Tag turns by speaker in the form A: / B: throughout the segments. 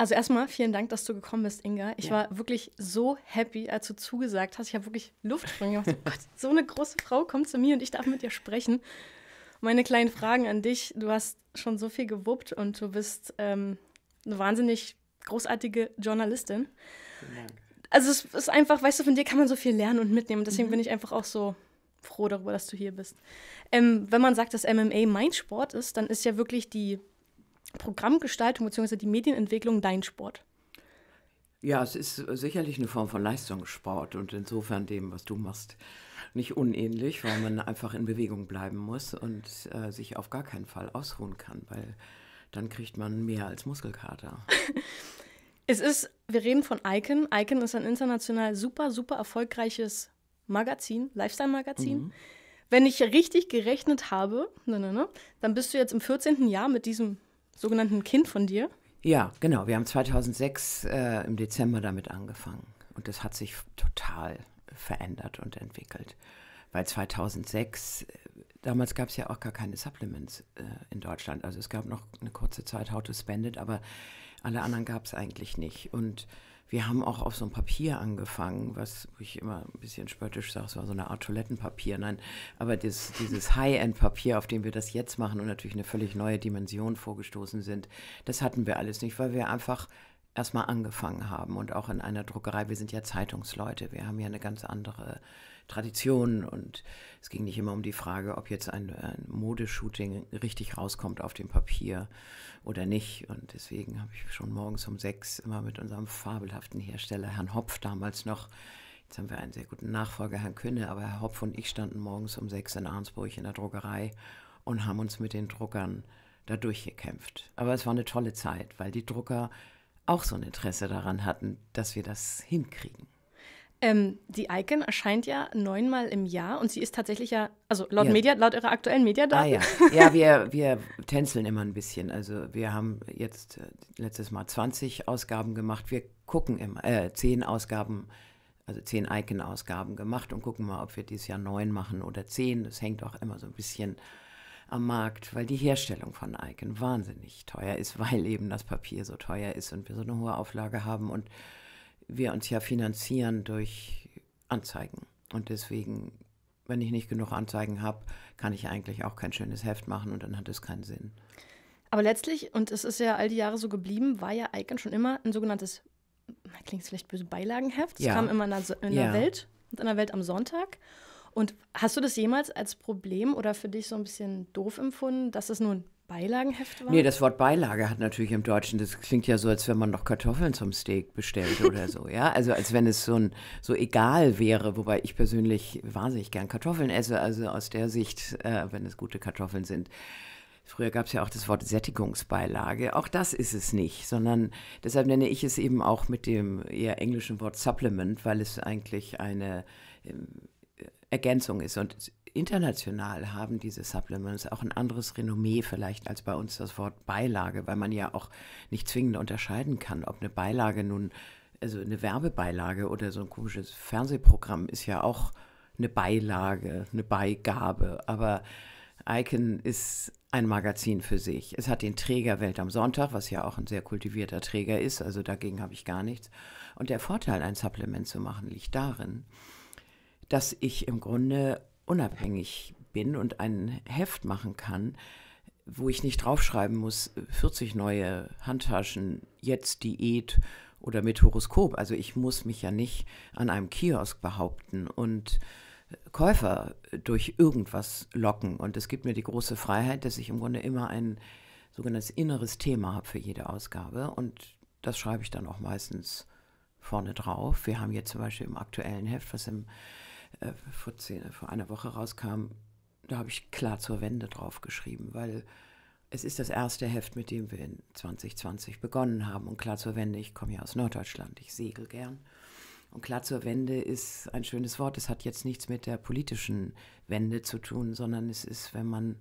A: Also erstmal vielen Dank, dass du gekommen bist, Inga. Ich ja. war wirklich so happy, als du zugesagt hast. Ich habe wirklich Luftsprünge gemacht. oh Gott, so eine große Frau kommt zu mir und ich darf mit ihr sprechen. Meine kleinen Fragen an dich. Du hast schon so viel gewuppt und du bist ähm, eine wahnsinnig großartige Journalistin. Dank. Also es ist einfach, weißt du, von dir kann man so viel lernen und mitnehmen. Deswegen mhm. bin ich einfach auch so froh darüber, dass du hier bist. Ähm, wenn man sagt, dass MMA mein Sport ist, dann ist ja wirklich die Programmgestaltung bzw. die Medienentwicklung dein Sport?
B: Ja, es ist sicherlich eine Form von Leistungssport und insofern dem, was du machst, nicht unähnlich, weil man einfach in Bewegung bleiben muss und äh, sich auf gar keinen Fall ausruhen kann, weil dann kriegt man mehr als Muskelkater.
A: es ist, wir reden von Icon. Icon ist ein international super, super erfolgreiches Magazin, Lifestyle-Magazin. Mhm. Wenn ich richtig gerechnet habe, ne, ne, ne, dann bist du jetzt im 14. Jahr mit diesem sogenannten Kind von dir?
B: Ja, genau. Wir haben 2006 äh, im Dezember damit angefangen. Und das hat sich total verändert und entwickelt. Weil 2006, äh, damals gab es ja auch gar keine Supplements äh, in Deutschland. Also es gab noch eine kurze Zeit How to Spend It, aber alle anderen gab es eigentlich nicht. Und wir haben auch auf so ein Papier angefangen, was ich immer ein bisschen spöttisch sage, es war so eine Art Toilettenpapier. Nein, aber das, dieses High-End-Papier, auf dem wir das jetzt machen und natürlich eine völlig neue Dimension vorgestoßen sind, das hatten wir alles nicht, weil wir einfach erstmal angefangen haben und auch in einer Druckerei. Wir sind ja Zeitungsleute, wir haben ja eine ganz andere Tradition und es ging nicht immer um die Frage, ob jetzt ein, ein Modeshooting richtig rauskommt auf dem Papier oder nicht. Und deswegen habe ich schon morgens um sechs immer mit unserem fabelhaften Hersteller Herrn Hopf damals noch Jetzt haben wir einen sehr guten Nachfolger, Herrn Künne, aber Herr Hopf und ich standen morgens um sechs in Arnsburg in der Druckerei und haben uns mit den Druckern da durchgekämpft. Aber es war eine tolle Zeit, weil die Drucker auch so ein Interesse daran hatten, dass wir das hinkriegen.
A: Ähm, die Icon erscheint ja neunmal im Jahr und sie ist tatsächlich ja, also laut ja. Media, laut ihrer aktuellen Mediadaten. Ah, ja, ja
B: wir, wir tänzeln immer ein bisschen. Also wir haben jetzt äh, letztes Mal 20 Ausgaben gemacht. Wir gucken immer, äh, 10 Ausgaben, also 10 Icon-Ausgaben gemacht und gucken mal, ob wir dieses Jahr neun machen oder zehn. Das hängt auch immer so ein bisschen am Markt, weil die Herstellung von Icon wahnsinnig teuer ist, weil eben das Papier so teuer ist und wir so eine hohe Auflage haben und wir uns ja finanzieren durch Anzeigen. Und deswegen, wenn ich nicht genug Anzeigen habe, kann ich eigentlich auch kein schönes Heft machen und dann hat es keinen Sinn.
A: Aber letztlich, und es ist ja all die Jahre so geblieben, war ja Icon schon immer ein sogenanntes, klingt vielleicht böse, Beilagenheft. Es ja. kam immer in der, in der ja. Welt, in der Welt am Sonntag. Und hast du das jemals als Problem oder für dich so ein bisschen doof empfunden, dass es nun Beilagenheft war? Nee, das
B: Wort Beilage hat natürlich im Deutschen, das klingt ja so, als wenn man noch Kartoffeln zum Steak bestellt oder so, ja. Also als wenn es so, ein, so egal wäre, wobei ich persönlich wahnsinnig gern Kartoffeln esse, also aus der Sicht, äh, wenn es gute Kartoffeln sind. Früher gab es ja auch das Wort Sättigungsbeilage. Auch das ist es nicht, sondern deshalb nenne ich es eben auch mit dem eher englischen Wort Supplement, weil es eigentlich eine äh, Ergänzung ist. Und international haben diese Supplements auch ein anderes Renommee vielleicht als bei uns das Wort Beilage, weil man ja auch nicht zwingend unterscheiden kann, ob eine Beilage nun, also eine Werbebeilage oder so ein komisches Fernsehprogramm ist ja auch eine Beilage, eine Beigabe, aber Icon ist ein Magazin für sich. Es hat den Träger Welt am Sonntag, was ja auch ein sehr kultivierter Träger ist, also dagegen habe ich gar nichts. Und der Vorteil, ein Supplement zu machen, liegt darin, dass ich im Grunde unabhängig bin und ein Heft machen kann, wo ich nicht draufschreiben muss, 40 äh, neue Handtaschen, jetzt Diät e oder mit Horoskop. Also ich muss mich ja nicht an einem Kiosk behaupten und äh, Käufer äh, durch irgendwas locken. Und es gibt mir die große Freiheit, dass ich im Grunde immer ein sogenanntes inneres Thema habe für jede Ausgabe. Und das schreibe ich dann auch meistens vorne drauf. Wir haben jetzt zum Beispiel im aktuellen Heft, was im äh, vor, zehn, äh, vor einer Woche rauskam, da habe ich klar zur Wende drauf geschrieben, weil es ist das erste Heft, mit dem wir in 2020 begonnen haben. Und klar zur Wende, ich komme ja aus Norddeutschland, ich segel gern. Und klar zur Wende ist ein schönes Wort. Es hat jetzt nichts mit der politischen Wende zu tun, sondern es ist, wenn man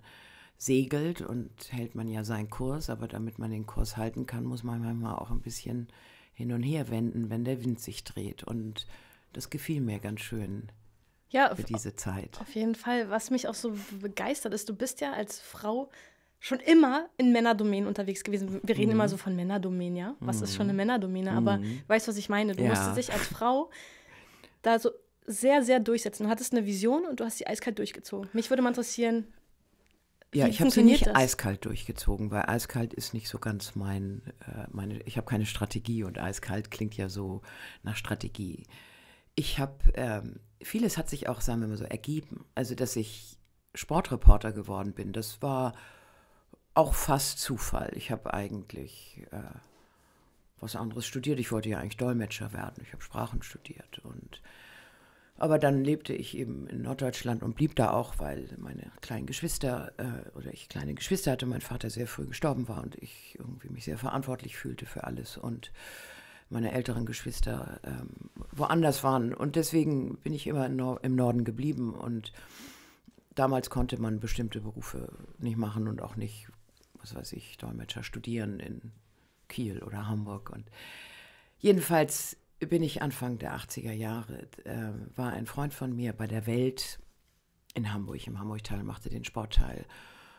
B: segelt und hält man ja seinen Kurs, aber damit man den Kurs halten kann, muss man manchmal auch ein bisschen hin und her wenden, wenn der Wind sich dreht. Und das gefiel mir ganz schön ja, für diese Zeit. Auf
A: jeden Fall. Was mich auch so begeistert ist, du bist ja als Frau schon immer in Männerdomänen unterwegs gewesen. Wir reden mhm. immer so von Männerdomänen, ja? Was mhm. ist schon eine mhm. Männerdomäne? Aber mhm. weißt, was ich meine? Du ja. musstest dich als Frau da so sehr, sehr durchsetzen. Du hattest eine Vision und du hast sie eiskalt durchgezogen. Mich würde mal interessieren, ja, Wie ich habe sie nicht das?
B: eiskalt durchgezogen, weil eiskalt ist nicht so ganz mein, äh, meine, ich habe keine Strategie und eiskalt klingt ja so nach Strategie. Ich habe ähm, vieles hat sich auch, sagen wir mal so, ergeben. Also, dass ich Sportreporter geworden bin, das war auch fast Zufall. Ich habe eigentlich äh, was anderes studiert. Ich wollte ja eigentlich Dolmetscher werden. Ich habe Sprachen studiert. Und, aber dann lebte ich eben in Norddeutschland und blieb da auch, weil meine kleinen Geschwister äh, oder ich kleine Geschwister hatte, mein Vater sehr früh gestorben war und ich irgendwie mich sehr verantwortlich fühlte für alles. Und meine älteren Geschwister ähm, woanders waren. Und deswegen bin ich immer im Norden geblieben. Und damals konnte man bestimmte Berufe nicht machen und auch nicht, was weiß ich, Dolmetscher studieren in Kiel oder Hamburg. Und jedenfalls bin ich Anfang der 80er Jahre, äh, war ein Freund von mir bei der Welt in Hamburg, im Hamburg-Teil, machte den Sportteil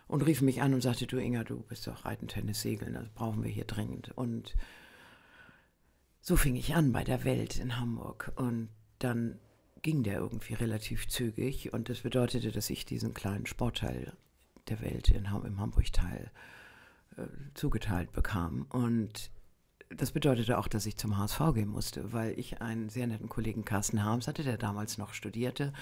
B: und rief mich an und sagte, du Inga, du bist doch Reiten, Tennis, Segeln, das brauchen wir hier dringend. Und so fing ich an bei der Welt in Hamburg und dann ging der irgendwie relativ zügig und das bedeutete, dass ich diesen kleinen Sportteil der Welt in, im Hamburg-Teil äh, zugeteilt bekam und das bedeutete auch, dass ich zum HSV gehen musste, weil ich einen sehr netten Kollegen Carsten Harms hatte, der damals noch studierte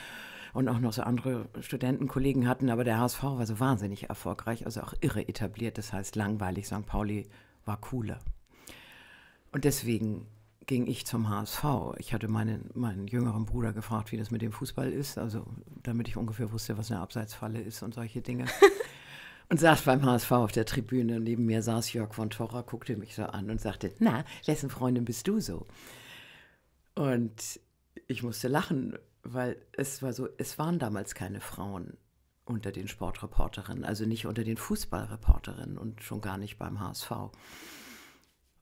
B: und auch noch so andere Studentenkollegen hatten, aber der HSV war so wahnsinnig erfolgreich, also auch irre etabliert, das heißt langweilig, St. Pauli war cooler. Und deswegen ging ich zum HSV. Ich hatte meinen, meinen jüngeren Bruder gefragt, wie das mit dem Fußball ist, also damit ich ungefähr wusste, was eine Abseitsfalle ist und solche Dinge. und saß beim HSV auf der Tribüne und neben mir saß Jörg von Torra, guckte mich so an und sagte, na, wessen Freundin bist du so. Und ich musste lachen, weil es war so, es waren damals keine Frauen unter den Sportreporterinnen, also nicht unter den Fußballreporterinnen und schon gar nicht beim HSV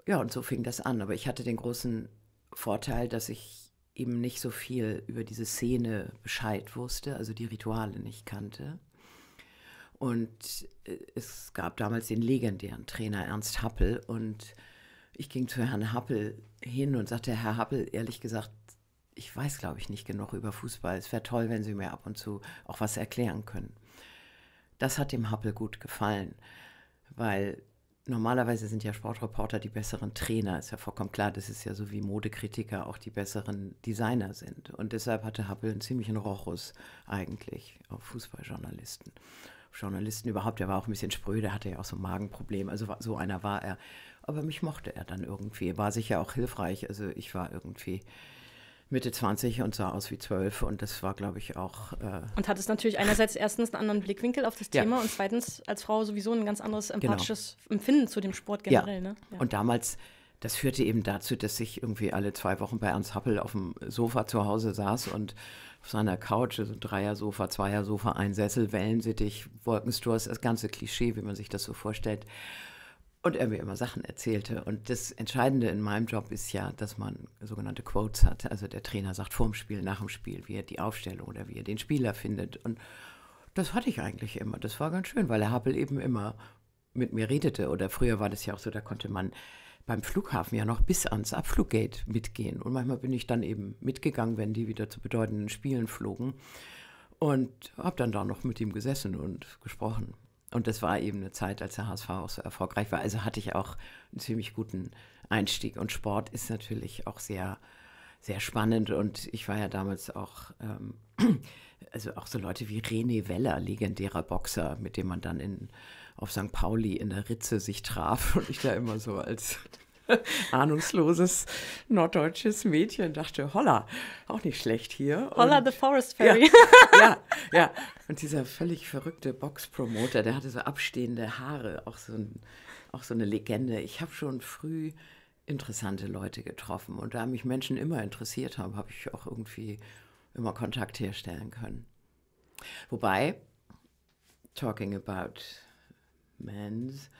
B: ja, und so fing das an. Aber ich hatte den großen Vorteil, dass ich eben nicht so viel über diese Szene Bescheid wusste, also die Rituale nicht kannte. Und äh, es gab damals den legendären Trainer Ernst Happel und ich ging zu Herrn Happel hin und sagte, Herr Happel, ehrlich gesagt, ich weiß, glaube ich, nicht genug über Fußball. Es wäre toll, wenn Sie mir ab und zu auch was erklären können. Das hat dem Happel gut gefallen, weil normalerweise sind ja Sportreporter die besseren Trainer. Ist ja vollkommen klar, das ist ja so wie Modekritiker auch die besseren Designer sind. Und deshalb hatte Happel einen ziemlichen Rochus eigentlich auf Fußballjournalisten. Journalisten überhaupt, der war auch ein bisschen spröde, hatte ja auch so ein Magenproblem. also so einer war er. Aber mich mochte er dann irgendwie, war sicher auch hilfreich. Also ich war irgendwie Mitte 20 und sah aus wie 12 und das war, glaube ich, auch. Äh und es natürlich einerseits
A: erstens einen anderen Blickwinkel auf das Thema ja. und zweitens als Frau sowieso ein ganz anderes genau. empathisches genau. Empfinden zu dem Sport generell. Ja. Ne? Ja. Und
B: damals, das führte eben dazu, dass ich irgendwie alle zwei Wochen bei Ernst Happel auf dem Sofa zu Hause saß und auf seiner Couch, also Dreier-Sofa, Zweier-Sofa, ein Sessel, Wellensittich, Wolkensturz, das ganze Klischee, wie man sich das so vorstellt. Und er mir immer Sachen erzählte. Und das Entscheidende in meinem Job ist ja, dass man sogenannte Quotes hat. Also der Trainer sagt vorm Spiel, nach dem Spiel, wie er die Aufstellung oder wie er den Spieler findet. Und das hatte ich eigentlich immer. Das war ganz schön, weil Herr Happel eben immer mit mir redete. Oder früher war das ja auch so, da konnte man beim Flughafen ja noch bis ans Abfluggate mitgehen. Und manchmal bin ich dann eben mitgegangen, wenn die wieder zu bedeutenden Spielen flogen. Und habe dann da noch mit ihm gesessen und gesprochen. Und das war eben eine Zeit, als der HSV auch so erfolgreich war. Also hatte ich auch einen ziemlich guten Einstieg. Und Sport ist natürlich auch sehr, sehr spannend. Und ich war ja damals auch, ähm, also auch so Leute wie René Weller, legendärer Boxer, mit dem man dann in, auf St. Pauli in der Ritze sich traf und ich da immer so als ahnungsloses norddeutsches Mädchen dachte, holla, auch nicht schlecht hier. Holla und, the Forest Fairy. Ja, ja, ja, Und dieser völlig verrückte Boxpromoter, der hatte so abstehende Haare, auch so, ein, auch so eine Legende. Ich habe schon früh interessante Leute getroffen und da mich Menschen immer interessiert haben, habe ich auch irgendwie immer Kontakt herstellen können. Wobei, talking about men's,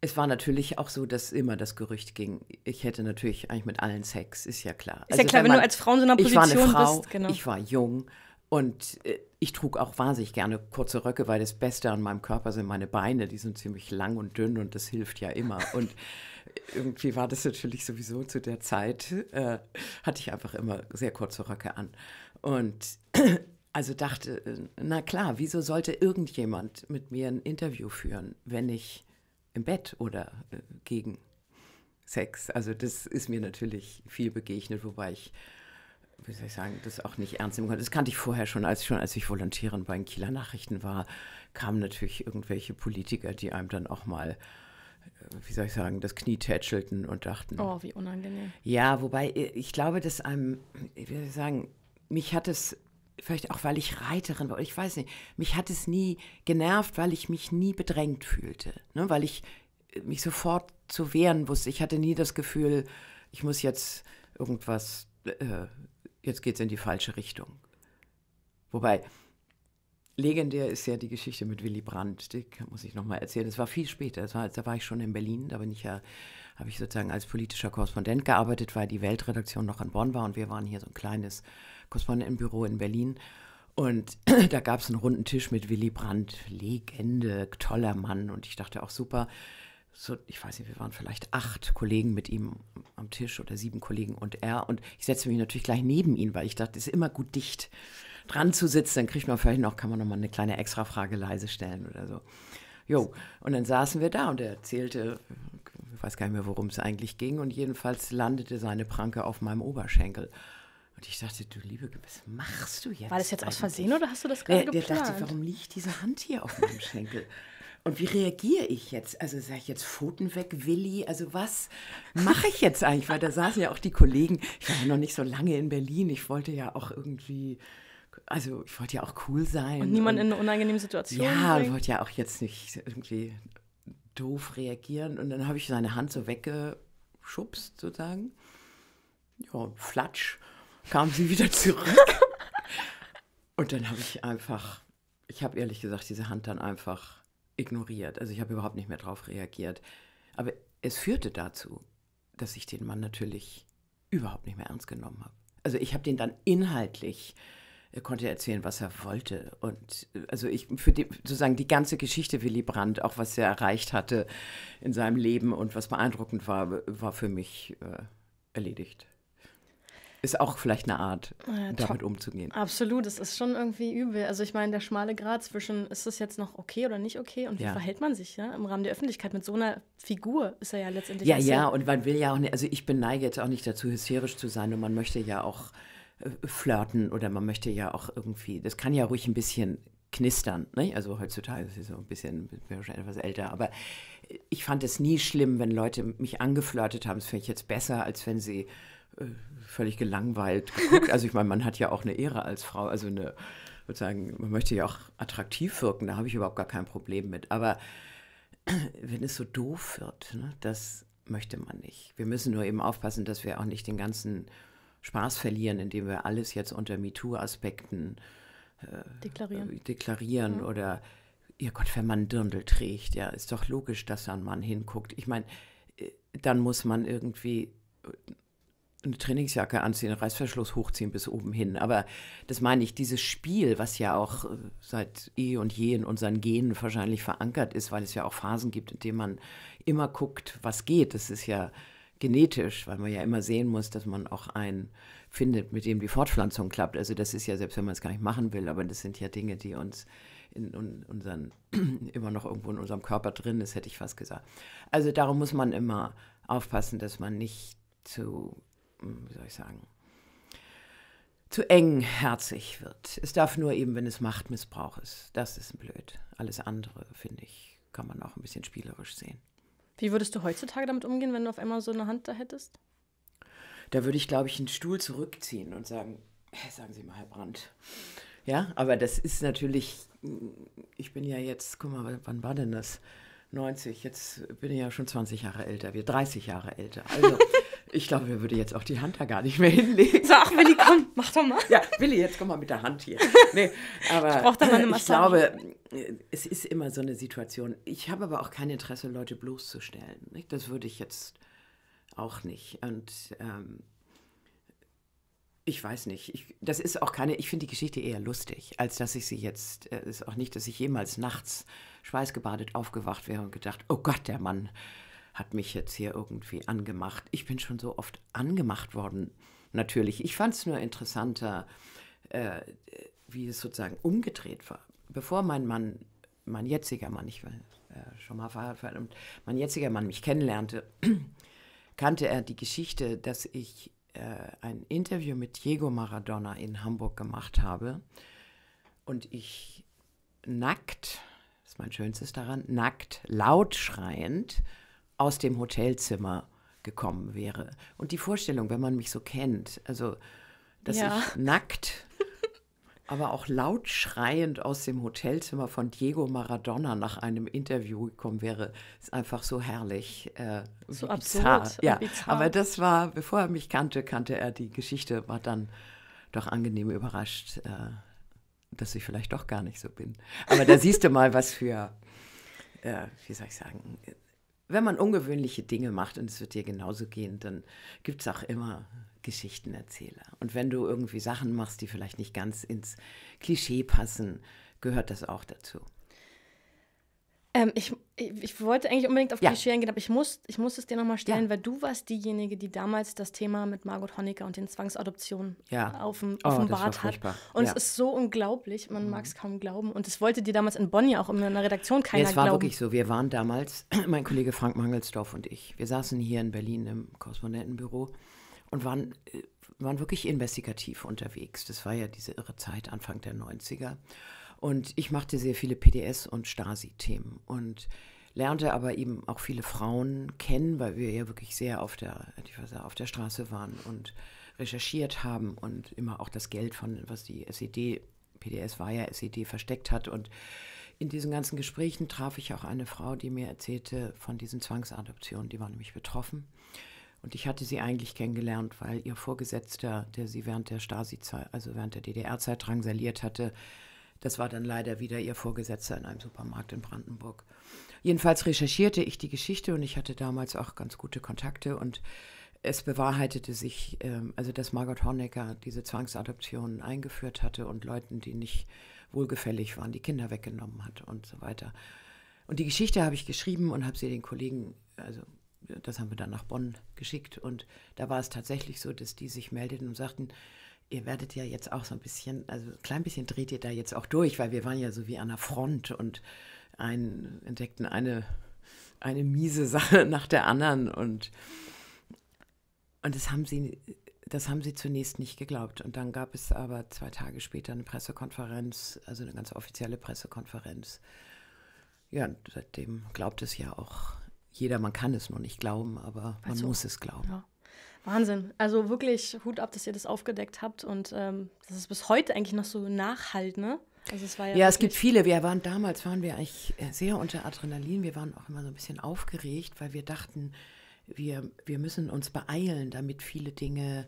B: es war natürlich auch so, dass immer das Gerücht ging, ich hätte natürlich eigentlich mit allen Sex, ist ja klar. Ist also ja klar, wenn, man, du als Frau in so einer Position ich war eine Frau, bist. Genau. Ich war jung und äh, ich trug auch wahnsinnig gerne kurze Röcke, weil das Beste an meinem Körper sind meine Beine. Die sind ziemlich lang und dünn und das hilft ja immer. Und äh, irgendwie war das natürlich sowieso zu der Zeit, äh, hatte ich einfach immer sehr kurze Röcke an. Und also dachte, äh, na klar, wieso sollte irgendjemand mit mir ein Interview führen, wenn ich im Bett oder äh, gegen Sex. Also das ist mir natürlich viel begegnet, wobei ich, wie soll ich sagen, das auch nicht ernst nehmen konnte. Das kannte ich vorher schon, als schon als ich Volontärin bei den Kieler Nachrichten war, kamen natürlich irgendwelche Politiker, die einem dann auch mal äh, wie soll ich sagen, das Knie tätschelten und dachten.
A: Oh, wie unangenehm.
B: Ja, wobei äh, ich glaube, dass einem, wie soll ich sagen, mich hat es vielleicht auch, weil ich Reiterin war, ich weiß nicht, mich hat es nie genervt, weil ich mich nie bedrängt fühlte, ne? weil ich äh, mich sofort zu wehren wusste. Ich hatte nie das Gefühl, ich muss jetzt irgendwas, äh, jetzt geht es in die falsche Richtung. Wobei, legendär ist ja die Geschichte mit Willy Brandt, die muss ich nochmal erzählen. Es war viel später, das war, da war ich schon in Berlin, da bin ich ja, habe ich sozusagen als politischer Korrespondent gearbeitet, weil die Weltredaktion noch in Bonn war und wir waren hier so ein kleines Korrespondentenbüro in Berlin. Und da gab es einen runden Tisch mit Willy Brandt, Legende, toller Mann. Und ich dachte auch super, so, ich weiß nicht, wir waren vielleicht acht Kollegen mit ihm am Tisch oder sieben Kollegen und er. Und ich setzte mich natürlich gleich neben ihn, weil ich dachte, es ist immer gut dicht dran zu sitzen. Dann kriegt man vielleicht noch, kann man noch mal eine kleine Extra-Frage leise stellen oder so. Jo, und dann saßen wir da und er erzählte, ich weiß gar nicht mehr, worum es eigentlich ging. Und jedenfalls landete seine Pranke auf meinem Oberschenkel. Und ich dachte, du liebe was machst du jetzt? War das jetzt eigentlich? aus Versehen oder hast du das gerade äh, geplant? Der dachte, warum liegt diese Hand hier auf meinem Schenkel? Und wie reagiere ich jetzt? Also sage ich jetzt Pfoten weg, Willi? Also was mache ich jetzt eigentlich? Weil da saßen ja auch die Kollegen. Ich war ja noch nicht so lange in Berlin. Ich wollte ja auch irgendwie, also ich wollte ja auch cool sein. Und niemand und, in eine unangenehme Situation. Ja, bringen. wollte ja auch jetzt nicht irgendwie doof reagieren. Und dann habe ich seine Hand so weggeschubst sozusagen. Ja, und flatsch kam sie wieder zurück. Und dann habe ich einfach, ich habe ehrlich gesagt diese Hand dann einfach ignoriert. Also ich habe überhaupt nicht mehr drauf reagiert. Aber es führte dazu, dass ich den Mann natürlich überhaupt nicht mehr ernst genommen habe. Also ich habe den dann inhaltlich er konnte erzählen, was er wollte. Und also ich für die, sozusagen die ganze Geschichte Willy Brandt, auch was er erreicht hatte in seinem Leben und was beeindruckend war, war für mich äh, erledigt. Ist auch vielleicht eine Art, äh, damit umzugehen.
A: Absolut, es ist schon irgendwie übel. Also ich meine, der schmale Grad zwischen, ist das jetzt noch okay oder nicht okay und wie ja. verhält man sich ja? im Rahmen der Öffentlichkeit mit so einer Figur ist er ja letztendlich. Ja, ja, ja,
B: und man will ja auch nicht, also ich beneige jetzt auch nicht dazu, hysterisch zu sein und man möchte ja auch äh, flirten oder man möchte ja auch irgendwie, das kann ja ruhig ein bisschen knistern. Ne? Also heutzutage ist es so ein bisschen, bin ja schon etwas älter, aber ich fand es nie schlimm, wenn Leute mich angeflirtet haben. Das finde ich jetzt besser, als wenn sie äh, völlig gelangweilt geguckt. Also ich meine, man hat ja auch eine Ehre als Frau, also eine, sozusagen, man möchte ja auch attraktiv wirken, da habe ich überhaupt gar kein Problem mit. Aber wenn es so doof wird, ne, das möchte man nicht. Wir müssen nur eben aufpassen, dass wir auch nicht den ganzen Spaß verlieren, indem wir alles jetzt unter MeToo-Aspekten äh, deklarieren, äh, deklarieren mhm. oder ihr Gott, wenn man einen Dirndl trägt, ja, ist doch logisch, dass da ein Mann hinguckt. Ich meine, äh, dann muss man irgendwie eine Trainingsjacke anziehen, Reißverschluss hochziehen bis oben hin. Aber das meine ich, dieses Spiel, was ja auch äh, seit eh und je in unseren Genen wahrscheinlich verankert ist, weil es ja auch Phasen gibt, in denen man immer guckt, was geht. Das ist ja genetisch, weil man ja immer sehen muss, dass man auch einen findet, mit dem die Fortpflanzung klappt. Also das ist ja, selbst wenn man es gar nicht machen will, aber das sind ja Dinge, die uns in unseren, immer noch irgendwo in unserem Körper drin ist, hätte ich fast gesagt. Also darum muss man immer aufpassen, dass man nicht zu wie soll ich sagen, zu engherzig wird. Es darf nur eben, wenn es Machtmissbrauch ist. Das ist blöd. Alles andere, finde ich, kann man auch ein bisschen spielerisch sehen.
A: Wie würdest du heutzutage damit umgehen, wenn du auf einmal so eine Hand da hättest?
B: Da würde ich, glaube ich, einen Stuhl zurückziehen und sagen, sagen Sie mal, Herr Brandt. Ja, aber das ist natürlich, ich bin ja jetzt, guck mal, wann war denn das? 90, jetzt bin ich ja schon 20 Jahre älter, wir 30 Jahre älter. Also Ich glaube, er würde jetzt auch die Hand da gar nicht mehr hinlegen. So, ach Willi, komm, mach doch mal. Ja, Willi, jetzt komm mal mit der Hand hier. Nee, aber ich brauche da mal eine äh, Massage. Ich glaube, äh, es ist immer so eine Situation. Ich habe aber auch kein Interesse, Leute bloßzustellen. Das würde ich jetzt auch nicht. Und ähm, ich weiß nicht. Ich, das ist auch keine, ich finde die Geschichte eher lustig, als dass ich sie jetzt, äh, es ist auch nicht, dass ich jemals nachts schweißgebadet aufgewacht wäre und gedacht, oh Gott, der Mann hat mich jetzt hier irgendwie angemacht. Ich bin schon so oft angemacht worden, natürlich. Ich fand es nur interessanter, äh, wie es sozusagen umgedreht war. Bevor mein Mann, mein jetziger Mann, ich war äh, schon mal verheiratet, und mein jetziger Mann mich kennenlernte, kannte er die Geschichte, dass ich äh, ein Interview mit Diego Maradona in Hamburg gemacht habe und ich nackt, das ist mein Schönstes daran, nackt, laut schreiend, aus dem Hotelzimmer gekommen wäre. Und die Vorstellung, wenn man mich so kennt, also dass ja. ich nackt, aber auch laut schreiend aus dem Hotelzimmer von Diego Maradona nach einem Interview gekommen wäre, ist einfach so herrlich. Äh, so bizarr. absurd. Ja, bizarr. aber das war, bevor er mich kannte, kannte er die Geschichte, war dann doch angenehm überrascht, äh, dass ich vielleicht doch gar nicht so bin. Aber da siehst du mal, was für, äh, wie soll ich sagen, wenn man ungewöhnliche Dinge macht, und es wird dir genauso gehen, dann gibt es auch immer Geschichtenerzähler. Und wenn du irgendwie Sachen machst, die vielleicht nicht ganz ins Klischee passen, gehört das auch dazu.
A: Ähm, ich ich, ich wollte eigentlich unbedingt auf ja. Klischee eingehen, aber ich muss, ich muss es dir nochmal stellen, ja. weil du warst diejenige, die damals das Thema mit Margot Honecker und den Zwangsadoptionen ja. offen, oh, offenbart hat. Und ja. es ist so unglaublich, man mhm. mag es kaum glauben. Und es wollte dir damals in Bonn ja auch in der Redaktion keiner glauben. es war glauben. wirklich
B: so. Wir waren damals, mein Kollege Frank Mangelsdorf und ich, wir saßen hier in Berlin im Korrespondentenbüro und waren, äh, waren wirklich investigativ unterwegs. Das war ja diese irre Zeit Anfang der 90er. Und ich machte sehr viele PDS- und Stasi-Themen und lernte aber eben auch viele Frauen kennen, weil wir ja wirklich sehr auf der, ich weiß, auf der Straße waren und recherchiert haben und immer auch das Geld von, was die SED, PDS war ja SED, versteckt hat. Und in diesen ganzen Gesprächen traf ich auch eine Frau, die mir erzählte von diesen Zwangsadoptionen, die war nämlich betroffen. Und ich hatte sie eigentlich kennengelernt, weil ihr Vorgesetzter, der sie während der Stasi-Zeit, also während der DDR-Zeit drangsaliert hatte, das war dann leider wieder ihr Vorgesetzter in einem Supermarkt in Brandenburg. Jedenfalls recherchierte ich die Geschichte und ich hatte damals auch ganz gute Kontakte und es bewahrheitete sich, ähm, also dass Margot Honecker diese Zwangsadoptionen eingeführt hatte und Leuten, die nicht wohlgefällig waren, die Kinder weggenommen hat und so weiter. Und die Geschichte habe ich geschrieben und habe sie den Kollegen, also das haben wir dann nach Bonn geschickt und da war es tatsächlich so, dass die sich meldeten und sagten, ihr werdet ja jetzt auch so ein bisschen, also ein klein bisschen dreht ihr da jetzt auch durch, weil wir waren ja so wie an der Front und ein, entdeckten eine, eine miese Sache nach der anderen und, und das haben sie. Das haben sie zunächst nicht geglaubt. Und dann gab es aber zwei Tage später eine Pressekonferenz, also eine ganz offizielle Pressekonferenz. Ja, und seitdem glaubt es ja auch jeder. Man kann es nur nicht glauben, aber man muss es glauben. Ja.
A: Wahnsinn. Also wirklich Hut ab, dass ihr das aufgedeckt habt und ähm, dass es bis heute eigentlich noch so nachhalt, ne? Also es war ja, ja es gibt
B: viele. Wir waren damals, waren wir eigentlich äh, sehr unter Adrenalin. Wir waren auch immer so ein bisschen aufgeregt, weil wir dachten, wir, wir müssen uns beeilen, damit viele Dinge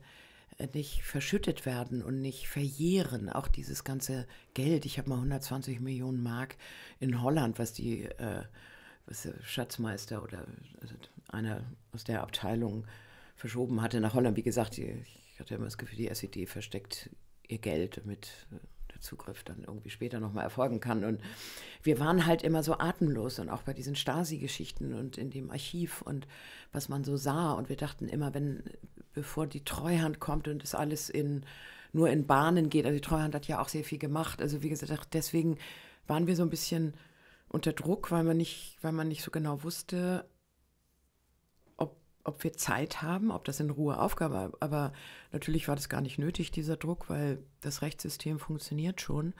B: äh, nicht verschüttet werden und nicht verjähren. Auch dieses ganze Geld. Ich habe mal 120 Millionen Mark in Holland, was die äh, was Schatzmeister oder also einer aus der Abteilung verschoben hatte nach Holland. Wie gesagt, ich hatte immer das Gefühl, die SED versteckt ihr Geld, damit äh, der Zugriff dann irgendwie später nochmal erfolgen kann. Und wir waren halt immer so atemlos und auch bei diesen Stasi-Geschichten und in dem Archiv und was man so sah. Und wir dachten immer, wenn, bevor die Treuhand kommt und es alles in, nur in Bahnen geht, also die Treuhand hat ja auch sehr viel gemacht. Also wie gesagt, deswegen waren wir so ein bisschen unter Druck, weil man nicht, weil man nicht so genau wusste, ob wir Zeit haben, ob das in Ruhe Aufgabe war. Aber natürlich war das gar nicht nötig, dieser Druck, weil das Rechtssystem funktioniert schon.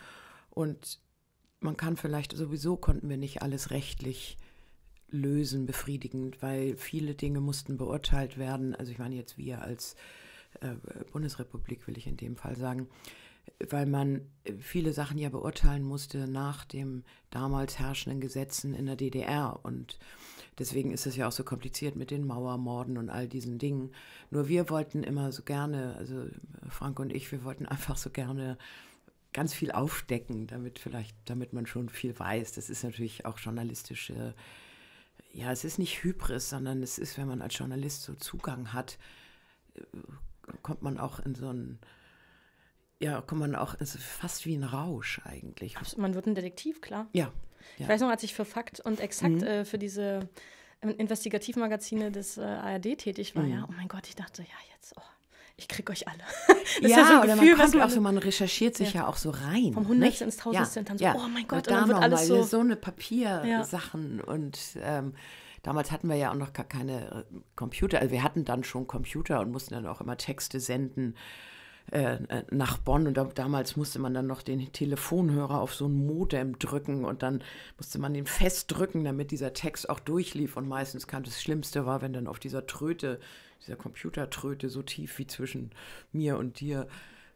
B: Und man kann vielleicht, sowieso konnten wir nicht alles rechtlich lösen, befriedigend, weil viele Dinge mussten beurteilt werden. Also ich meine jetzt wir als äh, Bundesrepublik, will ich in dem Fall sagen, weil man viele Sachen ja beurteilen musste nach dem damals herrschenden Gesetzen in der DDR. Und Deswegen ist es ja auch so kompliziert mit den Mauermorden und all diesen Dingen. Nur wir wollten immer so gerne, also Frank und ich, wir wollten einfach so gerne ganz viel aufdecken, damit vielleicht, damit man schon viel weiß. Das ist natürlich auch journalistische, äh, ja, es ist nicht Hybris, sondern es ist, wenn man als Journalist so Zugang hat, äh, kommt man auch in so einen ja, kommt man auch, ist fast wie ein Rausch eigentlich. Absolut,
A: man wird ein Detektiv, klar. Ja, ja. Ich weiß noch, als ich für Fakt und Exakt mhm. äh, für diese ähm, Investigativmagazine des äh, ARD tätig war, mhm. ja, oh mein Gott, ich dachte, ja, jetzt, oh, ich
B: krieg euch alle. Das ja, ja so ein oder Gefühl, man, man auch so, man recherchiert sich ja, ja auch so rein. Vom Hundertsten ins 1000. ja. und dann so, ja. oh mein Gott, und, und dann wird alles so. so eine Papiersachen und ähm, Damals hatten wir ja auch noch gar keine äh, Computer. Also wir hatten dann schon Computer und mussten dann auch immer Texte senden äh, äh, nach Bonn und da, damals musste man dann noch den Telefonhörer auf so ein Modem drücken und dann musste man den festdrücken, damit dieser Text auch durchlief. Und meistens kam das Schlimmste war, wenn dann auf dieser Tröte, dieser Computertröte so tief wie zwischen mir und dir,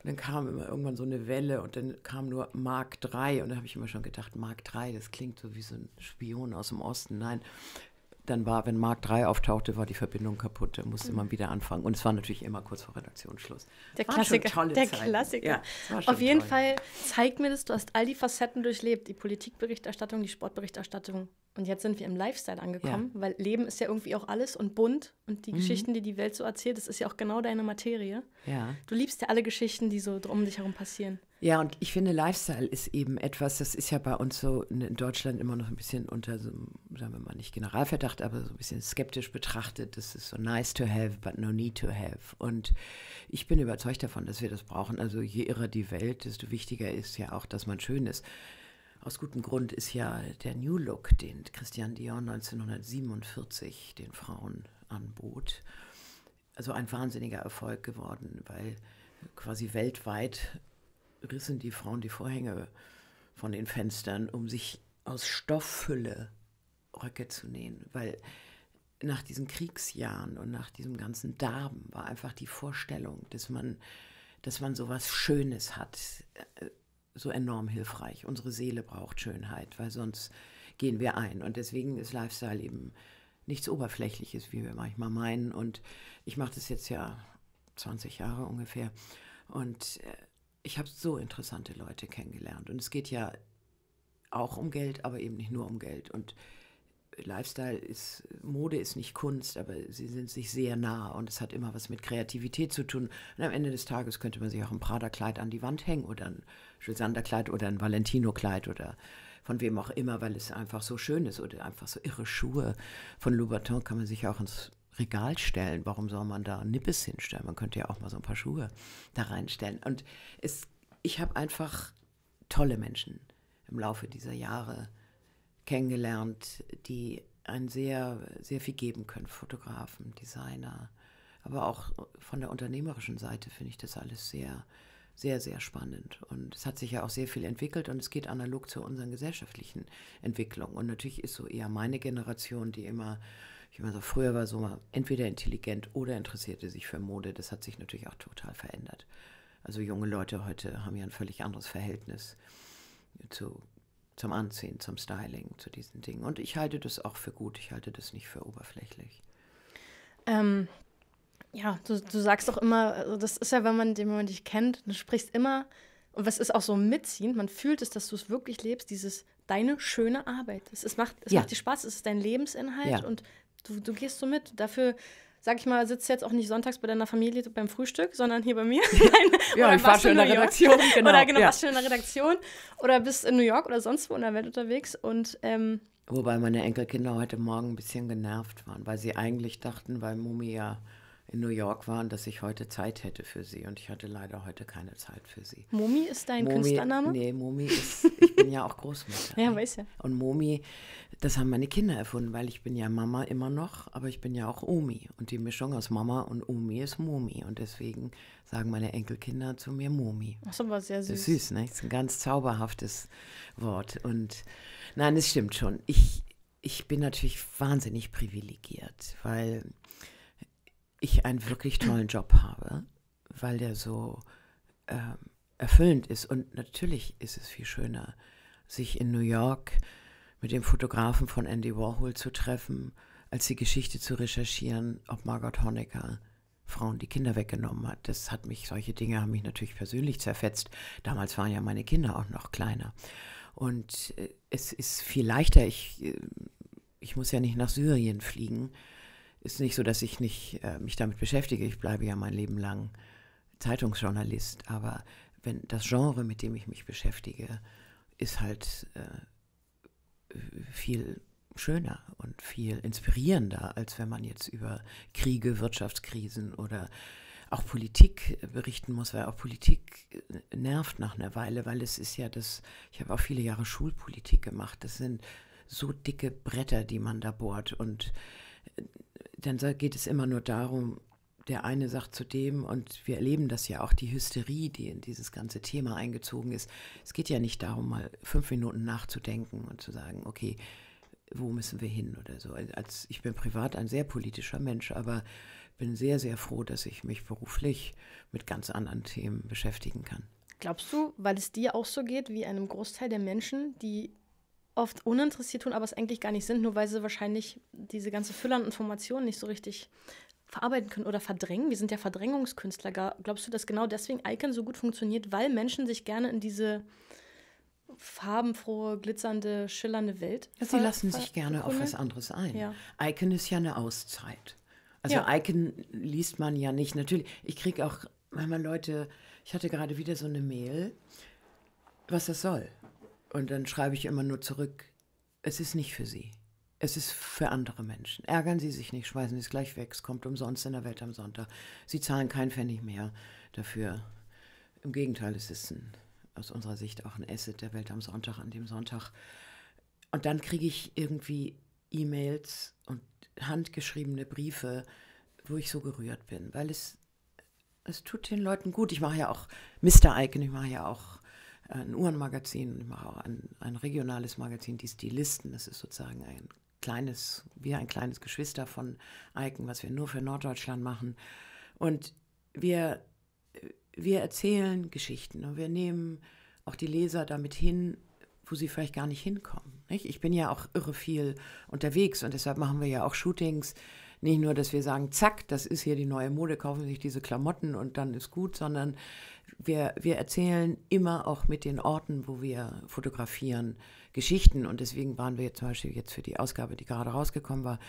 B: dann kam immer irgendwann so eine Welle und dann kam nur Mark 3 und da habe ich immer schon gedacht, Mark 3, das klingt so wie so ein Spion aus dem Osten. Nein, dann war, wenn Mark 3 auftauchte, war die Verbindung kaputt. Da musste mhm. man wieder anfangen. Und es war natürlich immer kurz vor Redaktionsschluss. Der war Klassiker. der Zeiten. Klassiker. Ja, Auf jeden toll.
A: Fall zeigt mir das, du hast all die Facetten durchlebt. Die Politikberichterstattung, die Sportberichterstattung. Und jetzt sind wir im Lifestyle angekommen, ja. weil Leben ist ja irgendwie auch alles und bunt und die mhm. Geschichten, die die Welt so erzählt, das ist ja auch genau deine Materie. Ja. Du liebst ja alle Geschichten, die so um dich herum passieren.
B: Ja, und ich finde, Lifestyle ist eben etwas, das ist ja bei uns so in Deutschland immer noch ein bisschen unter, so, sagen wir mal, nicht Generalverdacht, aber so ein bisschen skeptisch betrachtet. Das ist so nice to have, but no need to have. Und ich bin überzeugt davon, dass wir das brauchen. Also je irrer die Welt, desto wichtiger ist ja auch, dass man schön ist. Aus gutem Grund ist ja der New Look, den Christian Dion 1947 den Frauen anbot. Also ein wahnsinniger Erfolg geworden, weil quasi weltweit rissen die Frauen die Vorhänge von den Fenstern, um sich aus Stofffülle Röcke zu nähen, weil nach diesen Kriegsjahren und nach diesem ganzen Darben war einfach die Vorstellung, dass man, dass man sowas Schönes hat, äh, so enorm hilfreich. Unsere Seele braucht Schönheit, weil sonst gehen wir ein. Und deswegen ist Lifestyle eben nichts Oberflächliches, wie wir manchmal meinen. Und ich mache das jetzt ja 20 Jahre ungefähr. Und äh, ich habe so interessante Leute kennengelernt. Und es geht ja auch um Geld, aber eben nicht nur um Geld. Und Lifestyle ist, Mode ist nicht Kunst, aber sie sind sich sehr nah und es hat immer was mit Kreativität zu tun. Und am Ende des Tages könnte man sich auch ein Prada-Kleid an die Wand hängen oder ein Jules kleid oder ein Valentino-Kleid oder von wem auch immer, weil es einfach so schön ist oder einfach so irre Schuhe. Von Louboutin kann man sich auch ins Regal stellen. Warum soll man da Nippes hinstellen? Man könnte ja auch mal so ein paar Schuhe da reinstellen. Und es, ich habe einfach tolle Menschen im Laufe dieser Jahre kennengelernt, die ein sehr, sehr viel geben können. Fotografen, Designer, aber auch von der unternehmerischen Seite finde ich das alles sehr, sehr, sehr spannend. Und es hat sich ja auch sehr viel entwickelt und es geht analog zu unseren gesellschaftlichen Entwicklungen. Und natürlich ist so eher meine Generation, die immer, ich meine, so früher war so mal entweder intelligent oder interessierte sich für Mode. Das hat sich natürlich auch total verändert. Also junge Leute heute haben ja ein völlig anderes Verhältnis zu, zum Anziehen, zum Styling, zu diesen Dingen. Und ich halte das auch für gut. Ich halte das nicht für oberflächlich.
A: Ähm, ja, du, du sagst doch immer, also das ist ja, wenn man den Moment nicht kennt, du sprichst immer, und was ist auch so mitziehend, man fühlt es, dass du es wirklich lebst, dieses deine schöne Arbeit. Es, es, macht, es ja. macht dir Spaß, es ist dein Lebensinhalt ja. und du, du gehst so mit. Dafür sag ich mal, sitzt jetzt auch nicht sonntags bei deiner Familie beim Frühstück, sondern hier bei mir. ja, oder ich war schon in der Redaktion. Genau. Oder genau, ja. warst schon in der Redaktion. Oder bist in New York oder sonst wo in der Welt unterwegs. Und, ähm,
B: Wobei meine Enkelkinder heute Morgen ein bisschen genervt waren, weil sie eigentlich dachten, weil Mumi ja in New York waren, dass ich heute Zeit hätte für sie und ich hatte leider heute keine Zeit für sie. Momi ist dein Momi, Künstlername? Nee, Momi ist, ich bin ja auch Großmutter. ja, weiß ja. Und Momi, das haben meine Kinder erfunden, weil ich bin ja Mama immer noch, aber ich bin ja auch Omi und die Mischung aus Mama und Omi ist Momi und deswegen sagen meine Enkelkinder zu mir Momi. Ach so, war sehr süß. Das ist süß, ne? Das ist ein ganz zauberhaftes Wort und nein, es stimmt schon. Ich, ich bin natürlich wahnsinnig privilegiert, weil ich einen wirklich tollen Job habe, weil der so ähm, erfüllend ist. Und natürlich ist es viel schöner, sich in New York mit dem Fotografen von Andy Warhol zu treffen, als die Geschichte zu recherchieren, ob Margot Honecker Frauen die Kinder weggenommen hat. Das hat mich, solche Dinge haben mich natürlich persönlich zerfetzt. Damals waren ja meine Kinder auch noch kleiner. Und äh, es ist viel leichter, ich, äh, ich muss ja nicht nach Syrien fliegen, ist nicht so, dass ich nicht, äh, mich damit beschäftige. Ich bleibe ja mein Leben lang Zeitungsjournalist. Aber wenn das Genre, mit dem ich mich beschäftige, ist halt äh, viel schöner und viel inspirierender, als wenn man jetzt über Kriege, Wirtschaftskrisen oder auch Politik berichten muss, weil auch Politik äh, nervt nach einer Weile, weil es ist ja das, ich habe auch viele Jahre Schulpolitik gemacht, das sind so dicke Bretter, die man da bohrt und äh, dann geht es immer nur darum, der eine sagt zu dem, und wir erleben das ja auch, die Hysterie, die in dieses ganze Thema eingezogen ist. Es geht ja nicht darum, mal fünf Minuten nachzudenken und zu sagen, okay, wo müssen wir hin oder so. Als, ich bin privat ein sehr politischer Mensch, aber bin sehr, sehr froh, dass ich mich beruflich mit ganz anderen Themen beschäftigen kann.
A: Glaubst du, weil es dir auch so geht wie einem Großteil der Menschen, die oft uninteressiert tun, aber es eigentlich gar nicht sind, nur weil sie wahrscheinlich diese ganze Fülle an Informationen nicht so richtig verarbeiten können oder verdrängen. Wir sind ja Verdrängungskünstler. Glaubst du, dass genau deswegen Icon so gut funktioniert, weil Menschen sich gerne in diese farbenfrohe, glitzernde, schillernde Welt? Ja, sie lassen sich gerne auf was anderes ein. Ja.
B: Icon ist ja eine Auszeit. Also ja. Icon liest man ja nicht. Natürlich, ich kriege auch manchmal Leute, ich hatte gerade wieder so eine Mail, was das soll. Und dann schreibe ich immer nur zurück, es ist nicht für Sie. Es ist für andere Menschen. Ärgern Sie sich nicht, schmeißen Sie es gleich weg. Es kommt umsonst in der Welt am Sonntag. Sie zahlen keinen Pfennig mehr dafür. Im Gegenteil, es ist ein, aus unserer Sicht auch ein Asset der Welt am Sonntag, an dem Sonntag. Und dann kriege ich irgendwie E-Mails und handgeschriebene Briefe, wo ich so gerührt bin, weil es, es tut den Leuten gut. Ich mache ja auch Mr. Icon, ich mache ja auch ein Uhrenmagazin, ich mache auch ein, ein, regionales Magazin, die Stilisten. Das ist sozusagen ein kleines, wir ein kleines Geschwister von Eiken, was wir nur für Norddeutschland machen. Und wir, wir erzählen Geschichten und wir nehmen auch die Leser damit hin, wo sie vielleicht gar nicht hinkommen. Nicht? Ich bin ja auch irre viel unterwegs und deshalb machen wir ja auch Shootings. Nicht nur, dass wir sagen, zack, das ist hier die neue Mode, kaufen sich diese Klamotten und dann ist gut, sondern wir, wir erzählen immer auch mit den Orten, wo wir fotografieren, Geschichten. Und deswegen waren wir jetzt zum Beispiel jetzt für die Ausgabe, die gerade rausgekommen war,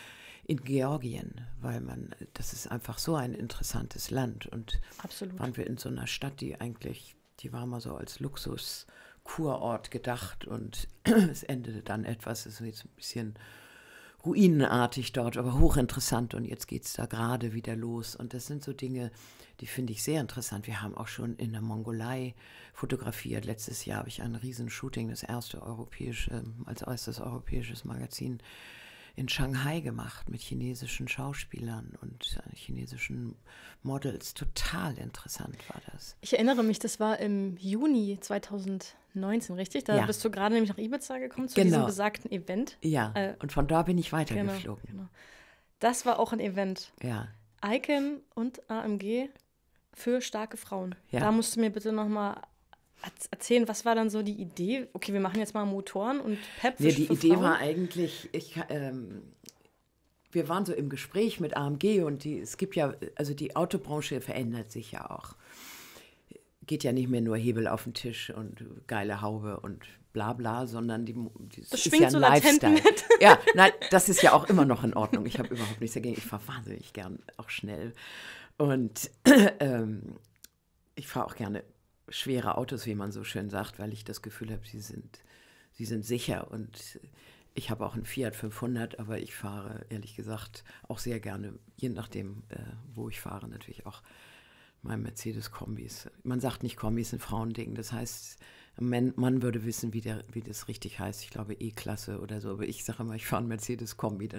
B: in Georgien, weil man, das ist einfach so ein interessantes Land. Und Absolut. waren wir in so einer Stadt, die eigentlich, die war mal so als Luxuskurort gedacht und es endete dann etwas, es ist jetzt ein bisschen ruinenartig dort, aber hochinteressant. Und jetzt geht es da gerade wieder los. Und das sind so Dinge, die finde ich sehr interessant. Wir haben auch schon in der Mongolei fotografiert. Letztes Jahr habe ich ein Riesenshooting, das erste europäische, ähm, als erstes europäisches Magazin in Shanghai gemacht mit chinesischen Schauspielern und äh, chinesischen Models. Total interessant war das.
A: Ich erinnere mich, das war im Juni 2019, richtig? Da ja. bist du gerade nämlich nach Ibiza gekommen zu genau. diesem besagten Event. Ja, äh,
B: und von da bin ich weitergeflogen.
A: Genau, genau. Das war auch ein Event. Ja. Icon und AMG für starke Frauen. Ja. Da musst du mir bitte nochmal erzählen, was war dann
B: so die Idee? Okay, wir machen jetzt mal
A: Motoren und
B: Pep. Nee, die Idee Frauen. war eigentlich, ich, ähm, wir waren so im Gespräch mit AMG und die, es gibt ja, also die Autobranche verändert sich ja auch. Geht ja nicht mehr nur Hebel auf den Tisch und geile Haube und bla bla, sondern die, die das, das schwingt ja so Lifestyle. Mit. Ja, nein, das ist ja auch immer noch in Ordnung. Ich habe überhaupt nichts dagegen. Ich fahre wahnsinnig gern auch schnell. Und ähm, ich fahre auch gerne schwere Autos, wie man so schön sagt, weil ich das Gefühl habe, sie sind, sie sind sicher. Und ich habe auch einen Fiat 500, aber ich fahre ehrlich gesagt auch sehr gerne, je nachdem, äh, wo ich fahre, natürlich auch mein Mercedes-Kombis. Man sagt nicht Kombis, sind Frauending. Das heißt, ein Mann würde wissen, wie, der, wie das richtig heißt. Ich glaube E-Klasse oder so. Aber ich sage immer, ich fahre einen Mercedes-Kombi.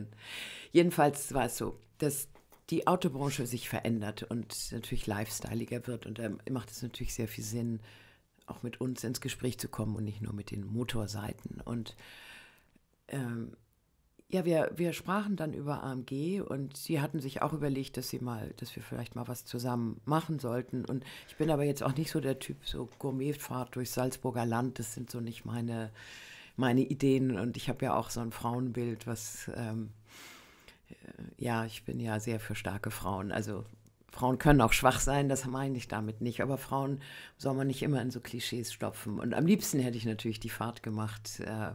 B: Jedenfalls war es so, dass die Autobranche sich verändert und natürlich lifestyleiger wird. Und da macht es natürlich sehr viel Sinn, auch mit uns ins Gespräch zu kommen und nicht nur mit den Motorseiten. Und ähm, ja, wir, wir sprachen dann über AMG und sie hatten sich auch überlegt, dass sie mal, dass wir vielleicht mal was zusammen machen sollten. Und ich bin aber jetzt auch nicht so der Typ, so Gourmetfahrt durch Salzburger Land, das sind so nicht meine, meine Ideen. Und ich habe ja auch so ein Frauenbild, was ähm, ja, ich bin ja sehr für starke Frauen. Also Frauen können auch schwach sein, das meine ich damit nicht. Aber Frauen soll man nicht immer in so Klischees stopfen. Und am liebsten hätte ich natürlich die Fahrt gemacht. Äh,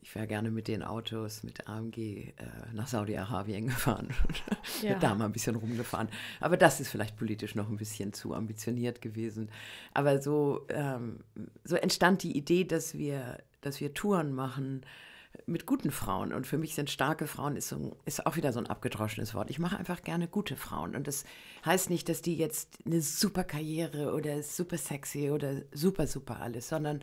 B: ich wäre gerne mit den Autos, mit AMG äh, nach Saudi-Arabien gefahren und ja. da mal ein bisschen rumgefahren. Aber das ist vielleicht politisch noch ein bisschen zu ambitioniert gewesen. Aber so, ähm, so entstand die Idee, dass wir, dass wir Touren machen mit guten Frauen. Und für mich sind starke Frauen ist, so, ist auch wieder so ein abgedroschenes Wort. Ich mache einfach gerne gute Frauen. Und das heißt nicht, dass die jetzt eine super Karriere oder super sexy oder super, super alles, sondern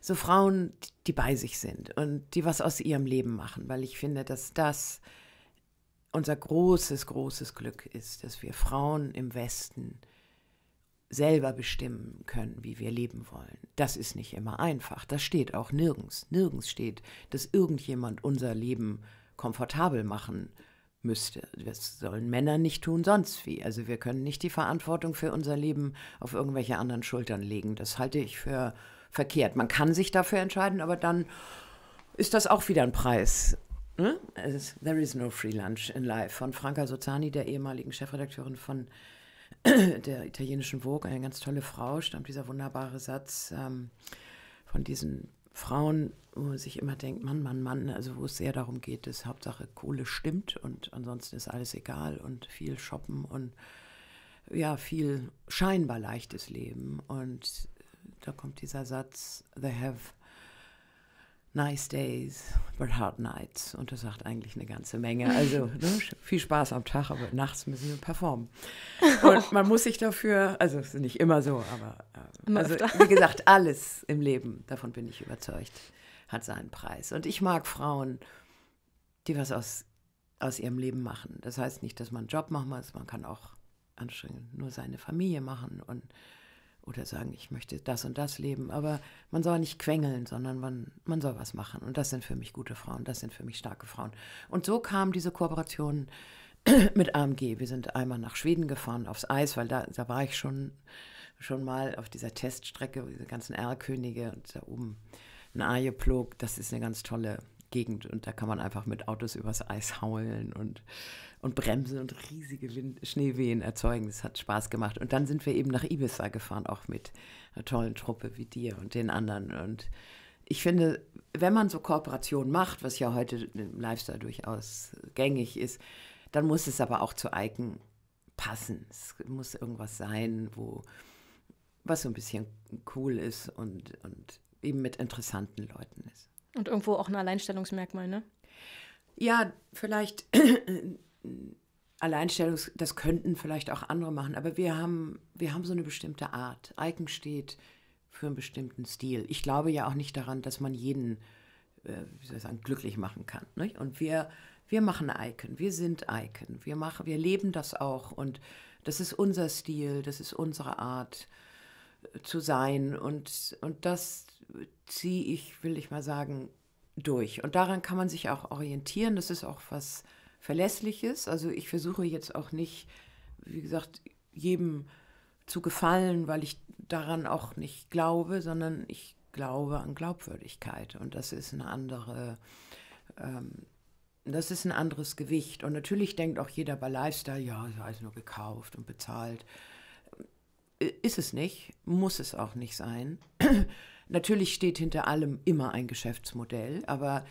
B: so Frauen, die bei sich sind und die was aus ihrem Leben machen. Weil ich finde, dass das unser großes, großes Glück ist, dass wir Frauen im Westen äh, selber bestimmen können, wie wir leben wollen. Das ist nicht immer einfach. Das steht auch nirgends. Nirgends steht, dass irgendjemand unser Leben komfortabel machen müsste. Das sollen Männer nicht tun, sonst wie. Also wir können nicht die Verantwortung für unser Leben auf irgendwelche anderen Schultern legen. Das halte ich für verkehrt. Man kann sich dafür entscheiden, aber dann ist das auch wieder ein Preis. Ne? There is no free lunch in life von Franka Sozani, der ehemaligen Chefredakteurin von der italienischen Vogue, eine ganz tolle Frau, stammt dieser wunderbare Satz ähm, von diesen Frauen, wo man sich immer denkt, Mann, Mann, Mann, also wo es sehr darum geht, dass Hauptsache Kohle stimmt und ansonsten ist alles egal und viel shoppen und ja, viel scheinbar leichtes Leben. Und da kommt dieser Satz, they have Nice Days, but Hard Nights. Und das sagt eigentlich eine ganze Menge. Also ne, viel Spaß am Tag, aber nachts müssen wir performen. Und man muss sich dafür, also es ist nicht immer so, aber äh, also, wie gesagt, alles im Leben, davon bin ich überzeugt, hat seinen Preis. Und ich mag Frauen, die was aus, aus ihrem Leben machen. Das heißt nicht, dass man einen Job machen muss, man kann auch anstrengend nur seine Familie machen und oder sagen, ich möchte das und das leben. Aber man soll nicht quengeln, sondern man, man soll was machen. Und das sind für mich gute Frauen, das sind für mich starke Frauen. Und so kam diese Kooperation mit AMG. Wir sind einmal nach Schweden gefahren aufs Eis, weil da, da war ich schon, schon mal auf dieser Teststrecke, diese ganzen R-Könige und da oben ein Ajeplog. Das ist eine ganz tolle Gegend und da kann man einfach mit Autos übers Eis haulen und, und bremsen und riesige Wind Schneewehen erzeugen. Das hat Spaß gemacht. Und dann sind wir eben nach Ibiza gefahren, auch mit einer tollen Truppe wie dir und den anderen. Und ich finde, wenn man so Kooperationen macht, was ja heute im Lifestyle durchaus gängig ist, dann muss es aber auch zu Icon passen. Es muss irgendwas sein, wo was so ein bisschen cool ist und, und eben mit interessanten Leuten ist.
A: Und irgendwo auch ein Alleinstellungsmerkmal, ne?
B: Ja, vielleicht Alleinstellungs, das könnten vielleicht auch andere machen, aber wir haben, wir haben so eine bestimmte Art. Icon steht für einen bestimmten Stil. Ich glaube ja auch nicht daran, dass man jeden äh, wie soll ich sagen, glücklich machen kann. Nicht? Und wir, wir machen Icon, wir sind Icon, wir, machen, wir leben das auch und das ist unser Stil, das ist unsere Art zu sein. Und, und das ziehe ich, will ich mal sagen, durch. Und daran kann man sich auch orientieren. Das ist auch was Verlässliches. Also ich versuche jetzt auch nicht, wie gesagt, jedem zu gefallen, weil ich daran auch nicht glaube, sondern ich glaube an Glaubwürdigkeit. Und das ist eine andere, ähm, das ist ein anderes Gewicht. Und natürlich denkt auch jeder bei Lifestyle, ja, sei es nur gekauft und bezahlt ist es nicht, muss es auch nicht sein. Natürlich steht hinter allem immer ein Geschäftsmodell, aber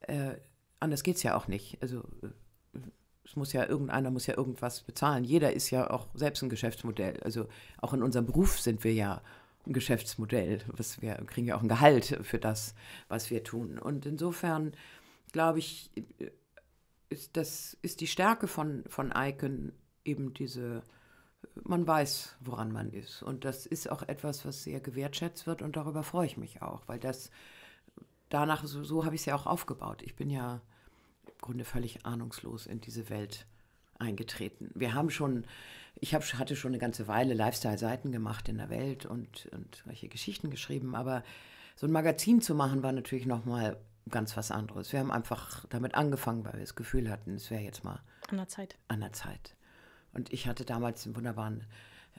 B: äh, anders geht es ja auch nicht. Also äh, es muss ja irgendeiner muss ja irgendwas bezahlen. Jeder ist ja auch selbst ein Geschäftsmodell. Also auch in unserem Beruf sind wir ja ein Geschäftsmodell. Was wir kriegen ja auch ein Gehalt für das, was wir tun. Und insofern glaube ich, äh, ist das ist die Stärke von von Icon eben diese man weiß, woran man ist. Und das ist auch etwas, was sehr gewertschätzt wird und darüber freue ich mich auch, weil das danach, so, so habe ich es ja auch aufgebaut. Ich bin ja im Grunde völlig ahnungslos in diese Welt eingetreten. Wir haben schon, ich hab, hatte schon eine ganze Weile Lifestyle-Seiten gemacht in der Welt und, und solche Geschichten geschrieben, aber so ein Magazin zu machen war natürlich nochmal ganz was anderes. Wir haben einfach damit angefangen, weil wir das Gefühl hatten, es wäre jetzt mal an der Zeit. An der Zeit. Und ich hatte damals einen wunderbaren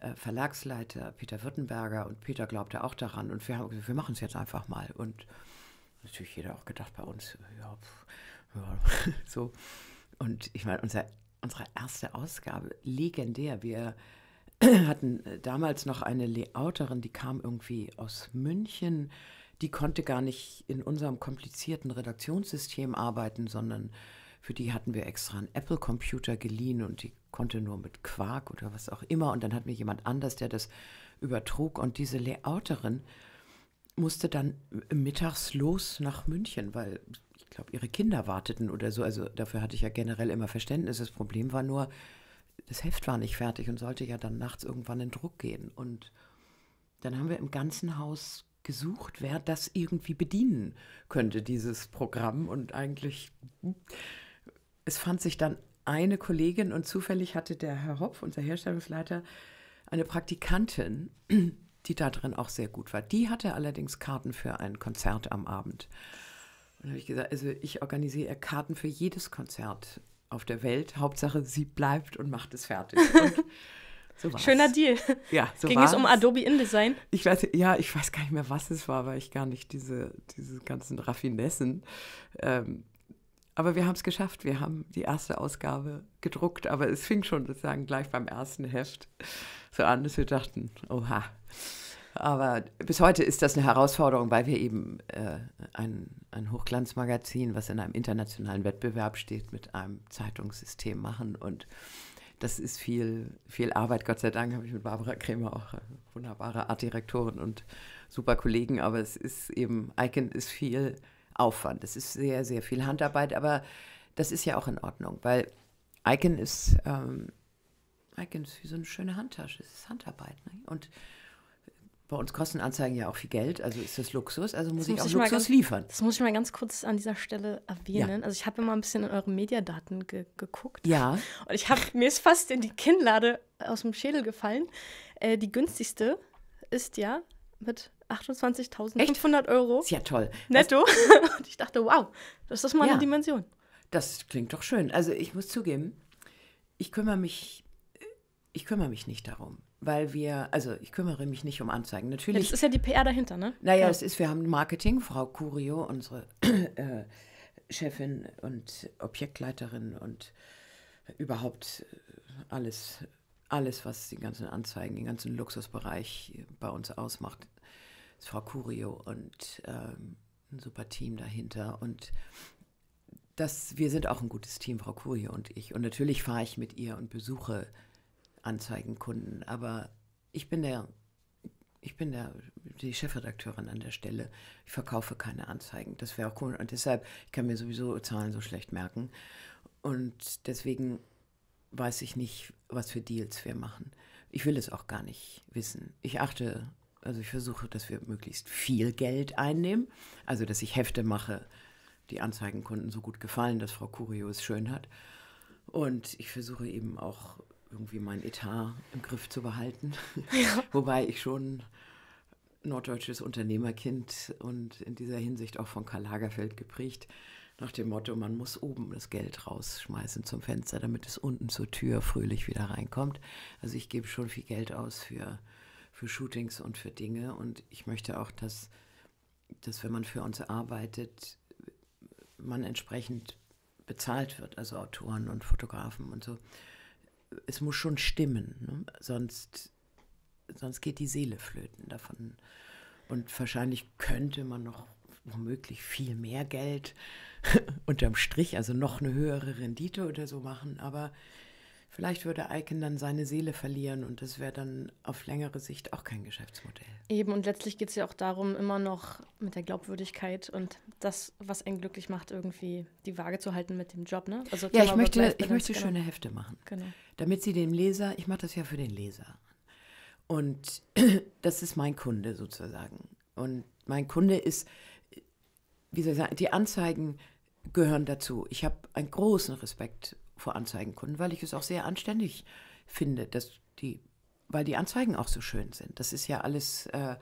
B: äh, Verlagsleiter, Peter Württemberger, und Peter glaubte auch daran. Und wir haben gesagt, wir machen es jetzt einfach mal. Und natürlich jeder auch gedacht bei uns, ja, pff, ja so. Und ich meine, unser, unsere erste Ausgabe, legendär. Wir hatten äh, damals noch eine Layouterin, die kam irgendwie aus München. Die konnte gar nicht in unserem komplizierten Redaktionssystem arbeiten, sondern für die hatten wir extra einen Apple-Computer geliehen und die konnte nur mit Quark oder was auch immer. Und dann hat mir jemand anders, der das übertrug. Und diese Layouterin musste dann mittags los nach München, weil ich glaube, ihre Kinder warteten oder so. Also dafür hatte ich ja generell immer Verständnis. Das Problem war nur, das Heft war nicht fertig und sollte ja dann nachts irgendwann in Druck gehen. Und dann haben wir im ganzen Haus gesucht, wer das irgendwie bedienen könnte, dieses Programm. Und eigentlich, hm, es fand sich dann eine Kollegin und zufällig hatte der Herr Hopf, unser Herstellungsleiter, eine Praktikantin, die da drin auch sehr gut war. Die hatte allerdings Karten für ein Konzert am Abend. Und habe ich gesagt, also ich organisiere Karten für jedes Konzert auf der Welt. Hauptsache, sie bleibt und macht es fertig. So Schöner Deal. Ja, so Ging war's. es um Adobe InDesign? Ich weiß, ja, ich weiß gar nicht mehr, was es war, weil ich gar nicht diese, diese ganzen Raffinessen ähm, aber wir haben es geschafft. Wir haben die erste Ausgabe gedruckt, aber es fing schon sozusagen gleich beim ersten Heft so an, dass wir dachten, oha. Aber bis heute ist das eine Herausforderung, weil wir eben äh, ein, ein Hochglanzmagazin, was in einem internationalen Wettbewerb steht, mit einem Zeitungssystem machen. Und das ist viel, viel Arbeit. Gott sei Dank habe ich mit Barbara Krämer auch äh, wunderbare Artdirektorin und super Kollegen. Aber es ist eben, Icon ist viel Aufwand. Es ist sehr, sehr viel Handarbeit, aber das ist ja auch in Ordnung, weil Icon ist, ähm, Icon ist wie so eine schöne Handtasche. Es ist Handarbeit. Ne? Und bei uns kosten Anzeigen ja auch viel Geld, also ist das Luxus, also muss, muss ich auch ich Luxus ganz, liefern.
A: Das muss ich mal ganz kurz an dieser Stelle erwähnen. Ja. Also ich habe immer ein bisschen in eure Mediadaten ge geguckt. Ja. Und ich habe mir ist fast in die Kinnlade aus dem Schädel gefallen. Äh, die günstigste ist ja mit 28.500
B: Euro. Ist ja toll.
A: Netto. und ich dachte, wow, das ist mal ja, eine
B: Dimension. Das klingt doch schön. Also ich muss zugeben, ich kümmere mich, ich kümmere mich nicht darum. Weil wir, also ich kümmere mich nicht um Anzeigen. Natürlich. Ja, das ist ja die
A: PR dahinter, ne? Naja, ja. ist,
B: wir haben Marketing, Frau Curio, unsere äh, Chefin und Objektleiterin und überhaupt äh, alles alles, was die ganzen Anzeigen, den ganzen Luxusbereich bei uns ausmacht, ist Frau Curio und ähm, ein super Team dahinter. Und das, wir sind auch ein gutes Team, Frau Curio und ich. Und natürlich fahre ich mit ihr und besuche Anzeigenkunden, aber ich bin der ich bin der, die Chefredakteurin an der Stelle. Ich verkaufe keine Anzeigen. Das wäre auch Cool. Und deshalb, ich kann mir sowieso Zahlen so schlecht merken. Und deswegen weiß ich nicht, was für Deals wir machen. Ich will es auch gar nicht wissen. Ich achte also ich versuche, dass wir möglichst viel Geld einnehmen. Also, dass ich Hefte mache, die Anzeigenkunden so gut gefallen, dass Frau Curio es schön hat. Und ich versuche eben auch irgendwie meinen Etat im Griff zu behalten. Ja. Wobei ich schon norddeutsches Unternehmerkind und in dieser Hinsicht auch von Karl Lagerfeld geprägt, nach dem Motto, man muss oben das Geld rausschmeißen zum Fenster, damit es unten zur Tür fröhlich wieder reinkommt. Also ich gebe schon viel Geld aus für für Shootings und für Dinge. Und ich möchte auch, dass, dass wenn man für uns arbeitet, man entsprechend bezahlt wird, also Autoren und Fotografen und so. Es muss schon stimmen, ne? sonst, sonst geht die Seele flöten davon. Und wahrscheinlich könnte man noch womöglich viel mehr Geld unterm Strich, also noch eine höhere Rendite oder so machen, aber Vielleicht würde Icon dann seine Seele verlieren und das wäre dann auf längere Sicht auch kein Geschäftsmodell.
A: Eben, und letztlich geht es ja auch darum, immer noch mit der Glaubwürdigkeit und das, was einen glücklich macht, irgendwie die Waage zu halten mit dem Job. Ne?
B: Also ja, ich möchte, ich möchte genau. schöne Hefte machen. Genau. Damit sie dem Leser, ich mache das ja für den Leser. Und das ist mein Kunde sozusagen. Und mein Kunde ist, wie soll ich sagen, die Anzeigen gehören dazu. Ich habe einen großen Respekt vor Anzeigenkunden, weil ich es auch sehr anständig finde, dass die, weil die Anzeigen auch so schön sind. Das ist ja alles äh,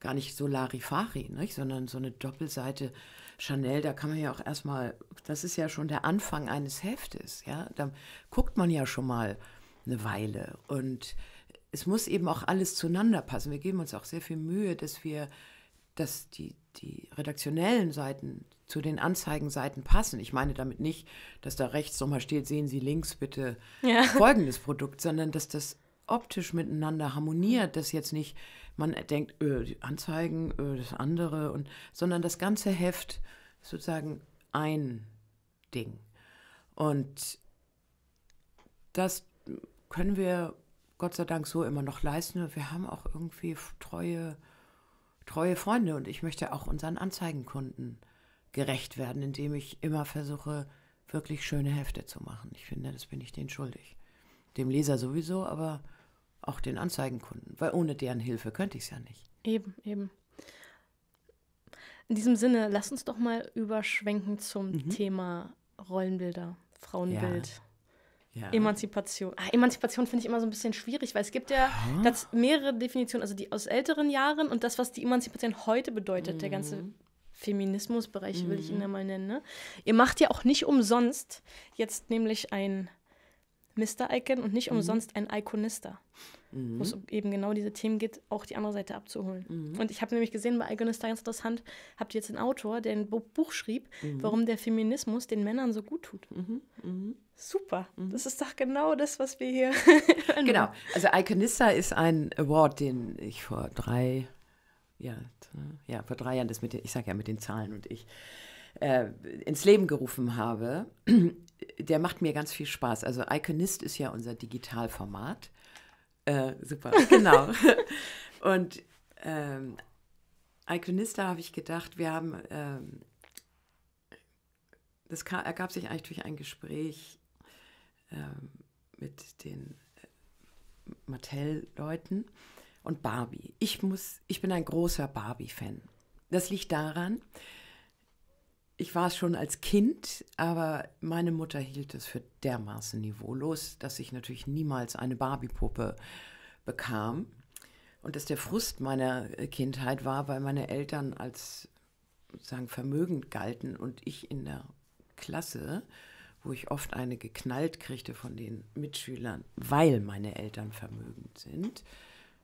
B: gar nicht so Larifari, nicht? sondern so eine Doppelseite Chanel, da kann man ja auch erstmal, das ist ja schon der Anfang eines Heftes, ja, da guckt man ja schon mal eine Weile und es muss eben auch alles zueinander passen. Wir geben uns auch sehr viel Mühe, dass wir, dass die, die redaktionellen Seiten zu den Anzeigenseiten passen. Ich meine damit nicht, dass da rechts nochmal steht, sehen Sie links bitte ja. folgendes Produkt, sondern dass das optisch miteinander harmoniert, dass jetzt nicht man denkt, öh, die Anzeigen, öh, das andere, und, sondern das ganze Heft sozusagen ein Ding. Und das können wir Gott sei Dank so immer noch leisten. wir haben auch irgendwie treue treue Freunde und ich möchte auch unseren Anzeigenkunden gerecht werden, indem ich immer versuche, wirklich schöne Hefte zu machen. Ich finde, das bin ich denen schuldig. Dem Leser sowieso, aber auch den Anzeigenkunden, weil ohne deren Hilfe könnte ich es ja nicht.
A: Eben, eben. In diesem Sinne, lass uns doch mal überschwenken zum mhm. Thema Rollenbilder, Frauenbild. Ja. Ja. Emanzipation. Ah, Emanzipation finde ich immer so ein bisschen schwierig, weil es gibt ja das, mehrere Definitionen, also die aus älteren Jahren und das, was die Emanzipation heute bedeutet, mhm. der ganze mhm. Feminismusbereich mhm. will ich ihn mhm. ja mal nennen. Ne? Ihr macht ja auch nicht umsonst jetzt nämlich ein Mr. Icon und nicht mhm. umsonst ein Iconista. Mhm. Wo es eben genau diese Themen geht, auch die andere Seite abzuholen. Mhm. Und ich habe nämlich gesehen, bei Iconista ganz interessant, habt ihr jetzt einen Autor, der ein Buch schrieb, mhm. warum der Feminismus den Männern so gut tut. Mhm. Mhm. Super, das ist doch genau das, was wir hier.
B: genau, also Iconista ist ein Award, den ich vor drei, ja, ja vor drei Jahren, das mit ich sage ja mit den Zahlen und ich, äh, ins Leben gerufen habe der macht mir ganz viel Spaß. Also Iconist ist ja unser Digitalformat. Äh, super, genau. und ähm, Iconist, da habe ich gedacht, wir haben, ähm, das kam, ergab sich eigentlich durch ein Gespräch ähm, mit den äh, Mattel-Leuten und Barbie. Ich muss, ich bin ein großer Barbie-Fan. Das liegt daran, ich war es schon als Kind, aber meine Mutter hielt es für dermaßen niveaulos, dass ich natürlich niemals eine Barbie-Puppe bekam. Und dass der Frust meiner äh, Kindheit war, weil meine Eltern als sozusagen vermögend galten und ich in der Klasse, wo ich oft eine geknallt kriegte von den Mitschülern, weil meine Eltern vermögend sind,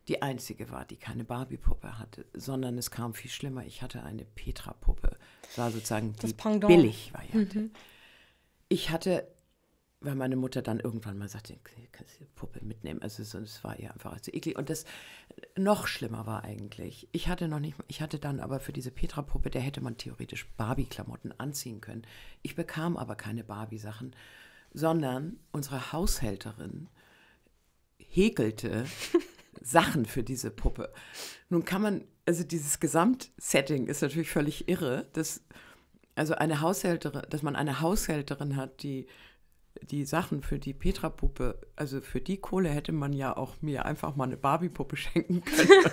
B: die einzige war, die keine Barbie-Puppe hatte, sondern es kam viel schlimmer. Ich hatte eine Petra-Puppe. Das war sozusagen das die Pendant. Billig-Variante. Mhm. Ich hatte, weil meine Mutter dann irgendwann mal sagte, kannst du die Puppe mitnehmen? Also es war ihr einfach zu eklig. Und das noch schlimmer war eigentlich. Ich hatte noch nicht, ich hatte dann aber für diese Petra-Puppe, der hätte man theoretisch Barbie-Klamotten anziehen können. Ich bekam aber keine Barbie-Sachen, sondern unsere Haushälterin häkelte Sachen für diese Puppe. Nun kann man, also dieses Gesamtsetting ist natürlich völlig irre, dass also eine Haushälterin, dass man eine Haushälterin hat, die die Sachen für die Petra-Puppe, also für die Kohle hätte man ja auch mir einfach mal eine Barbie-Puppe schenken können.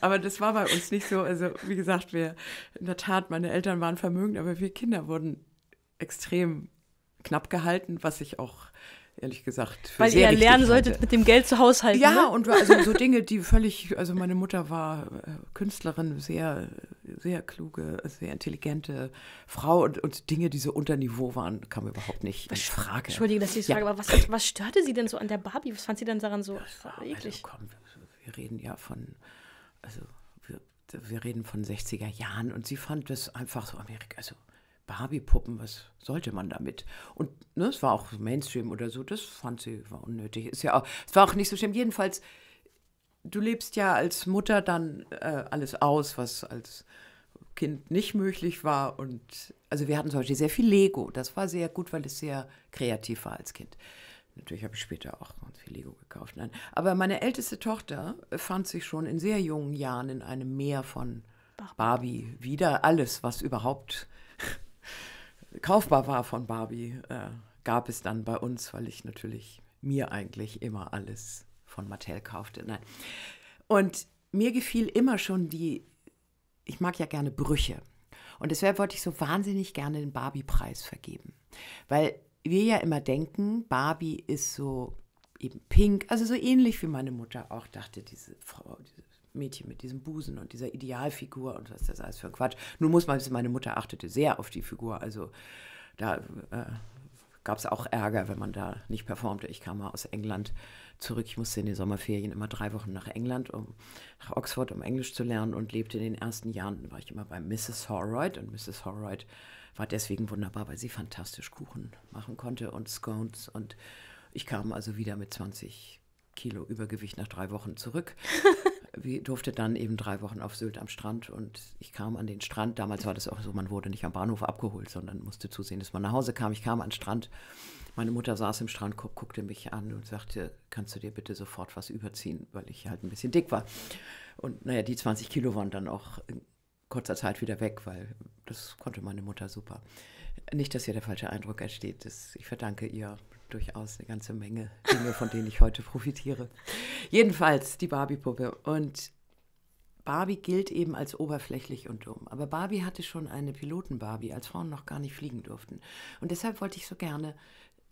B: aber das war bei uns nicht so. Also, wie gesagt, wir, in der Tat, meine Eltern waren vermögend, aber wir Kinder wurden extrem knapp gehalten, was ich auch ehrlich gesagt. Weil ihr lernen solltet, hatte. mit dem Geld zu haushalten. Ja, ne? und also so Dinge, die völlig, also meine Mutter war äh, Künstlerin, sehr, sehr kluge, sehr intelligente Frau und, und Dinge, die so unter Niveau waren, kam überhaupt nicht was, in Frage. Entschuldige, dass ich ja. frage, aber
A: was, was störte sie denn so an der Barbie? Was fand sie denn daran so war, also eklig? Also,
B: komm, wir reden ja von, also wir, wir reden von 60er Jahren und sie fand das einfach so Amerika, also Barbie-Puppen, was sollte man damit? Und ne, es war auch Mainstream oder so, das fand sie, war unnötig. Ist ja auch, es war auch nicht so schlimm. Jedenfalls, du lebst ja als Mutter dann äh, alles aus, was als Kind nicht möglich war. Und also wir hatten zum Beispiel sehr viel Lego. Das war sehr gut, weil es sehr kreativ war als Kind. Natürlich habe ich später auch ganz viel Lego gekauft. Nein. Aber meine älteste Tochter fand sich schon in sehr jungen Jahren in einem Meer von Barbie wieder. Alles, was überhaupt kaufbar war von Barbie, äh, gab es dann bei uns, weil ich natürlich mir eigentlich immer alles von Mattel kaufte. Nein. Und mir gefiel immer schon die, ich mag ja gerne Brüche. Und deshalb wollte ich so wahnsinnig gerne den Barbie-Preis vergeben. Weil wir ja immer denken, Barbie ist so eben pink, also so ähnlich wie meine Mutter auch dachte, diese Frau, diese Mädchen mit diesem Busen und dieser Idealfigur und was das alles für ein Quatsch. Nun muss man wissen, meine Mutter achtete sehr auf die Figur, also da äh, gab es auch Ärger, wenn man da nicht performte. Ich kam mal aus England zurück, ich musste in den Sommerferien immer drei Wochen nach England, um nach Oxford, um Englisch zu lernen und lebte in den ersten Jahren, war ich immer bei Mrs. Horroyd und Mrs. Horroyd war deswegen wunderbar, weil sie fantastisch Kuchen machen konnte und Scones und ich kam also wieder mit 20 Kilo Übergewicht nach drei Wochen zurück durfte dann eben drei Wochen auf Sylt am Strand und ich kam an den Strand. Damals war das auch so, man wurde nicht am Bahnhof abgeholt, sondern musste zusehen, dass man nach Hause kam. Ich kam an den Strand. Meine Mutter saß im Strandkorb, guckte mich an und sagte, kannst du dir bitte sofort was überziehen, weil ich halt ein bisschen dick war. Und naja, die 20 Kilo waren dann auch in kurzer Zeit wieder weg, weil das konnte meine Mutter super. Nicht, dass hier der falsche Eindruck entsteht. Das, ich verdanke ihr durchaus eine ganze Menge Dinge, von denen ich heute profitiere. Jedenfalls die Barbie-Puppe. Und Barbie gilt eben als oberflächlich und dumm. Aber Barbie hatte schon eine Piloten-Barbie, als Frauen noch gar nicht fliegen durften. Und deshalb wollte ich so gerne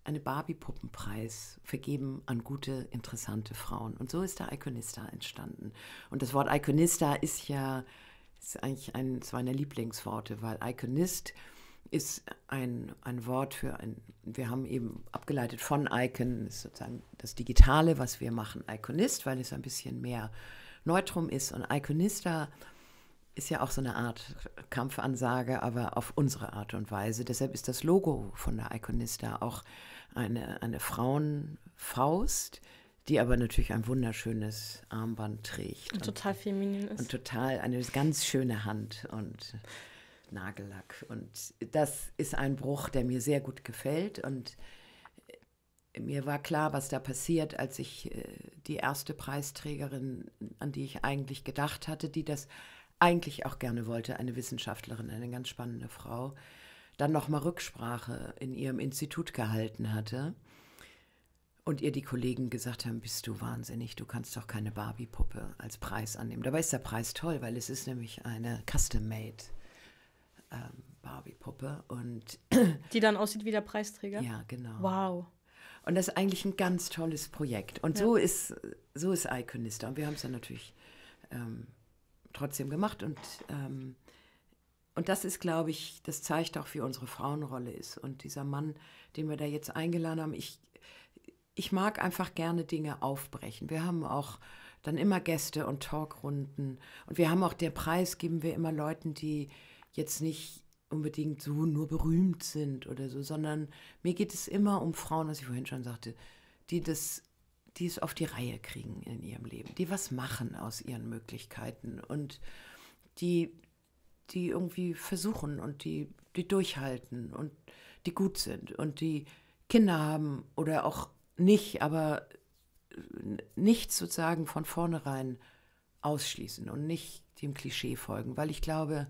B: einen Barbie-Puppenpreis vergeben an gute, interessante Frauen. Und so ist der Iconista entstanden. Und das Wort Iconista ist ja ist eigentlich eines meiner Lieblingsworte, weil Iconist ist ein, ein Wort für ein, wir haben eben abgeleitet von Icon, ist sozusagen das Digitale, was wir machen, Iconist, weil es ein bisschen mehr Neutrum ist. Und Iconista ist ja auch so eine Art Kampfansage, aber auf unsere Art und Weise. Deshalb ist das Logo von der Iconista auch eine, eine Frauenfaust, die aber natürlich ein wunderschönes Armband trägt. Und, und total
A: feminin ist. Und
B: total eine ganz schöne Hand. Und Nagellack. Und das ist ein Bruch, der mir sehr gut gefällt. Und äh, mir war klar, was da passiert, als ich äh, die erste Preisträgerin, an die ich eigentlich gedacht hatte, die das eigentlich auch gerne wollte, eine Wissenschaftlerin, eine ganz spannende Frau, dann nochmal Rücksprache in ihrem Institut gehalten hatte und ihr die Kollegen gesagt haben, bist du wahnsinnig, du kannst doch keine Barbie-Puppe als Preis annehmen. Dabei ist der Preis toll, weil es ist nämlich eine Custom-Made ähm, Barbie-Puppe. und
A: Die dann aussieht wie der Preisträger? Ja, genau. Wow.
B: Und das ist eigentlich ein ganz tolles Projekt. Und ja. so ist so ist Iconista. Und wir haben es dann natürlich ähm, trotzdem gemacht. Und, ähm, und das ist, glaube ich, das zeigt auch, wie unsere Frauenrolle ist. Und dieser Mann, den wir da jetzt eingeladen haben, ich, ich mag einfach gerne Dinge aufbrechen. Wir haben auch dann immer Gäste und Talkrunden. Und wir haben auch den Preis, geben wir immer Leuten, die jetzt nicht unbedingt so nur berühmt sind oder so, sondern mir geht es immer um Frauen, was ich vorhin schon sagte, die das, die es auf die Reihe kriegen in ihrem Leben, die was machen aus ihren Möglichkeiten und die, die irgendwie versuchen und die, die durchhalten und die gut sind und die Kinder haben oder auch nicht, aber nichts sozusagen von vornherein ausschließen und nicht dem Klischee folgen, weil ich glaube,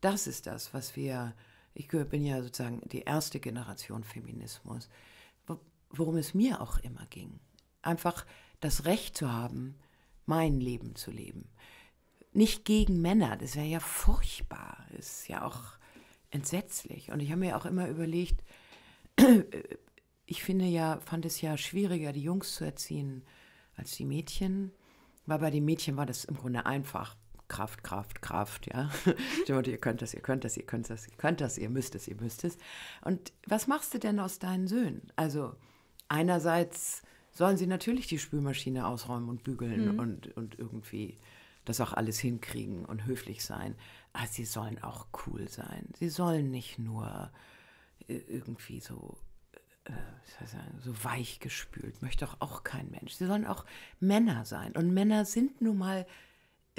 B: das ist das, was wir, ich bin ja sozusagen die erste Generation Feminismus, worum es mir auch immer ging. Einfach das Recht zu haben, mein Leben zu leben. Nicht gegen Männer, das wäre ja furchtbar, das ist ja auch entsetzlich. Und ich habe mir auch immer überlegt, ich finde ja, fand es ja schwieriger, die Jungs zu erziehen als die Mädchen, weil bei den Mädchen war das im Grunde einfach. Kraft, Kraft, Kraft, ja. ihr könnt das, ihr könnt das, ihr könnt das, ihr könnt das, ihr müsst es, ihr müsst es. Und was machst du denn aus deinen Söhnen? Also einerseits sollen sie natürlich die Spülmaschine ausräumen und bügeln mhm. und, und irgendwie das auch alles hinkriegen und höflich sein. Aber sie sollen auch cool sein. Sie sollen nicht nur äh, irgendwie so äh, so weich gespült, möchte doch auch kein Mensch. Sie sollen auch Männer sein. Und Männer sind nun mal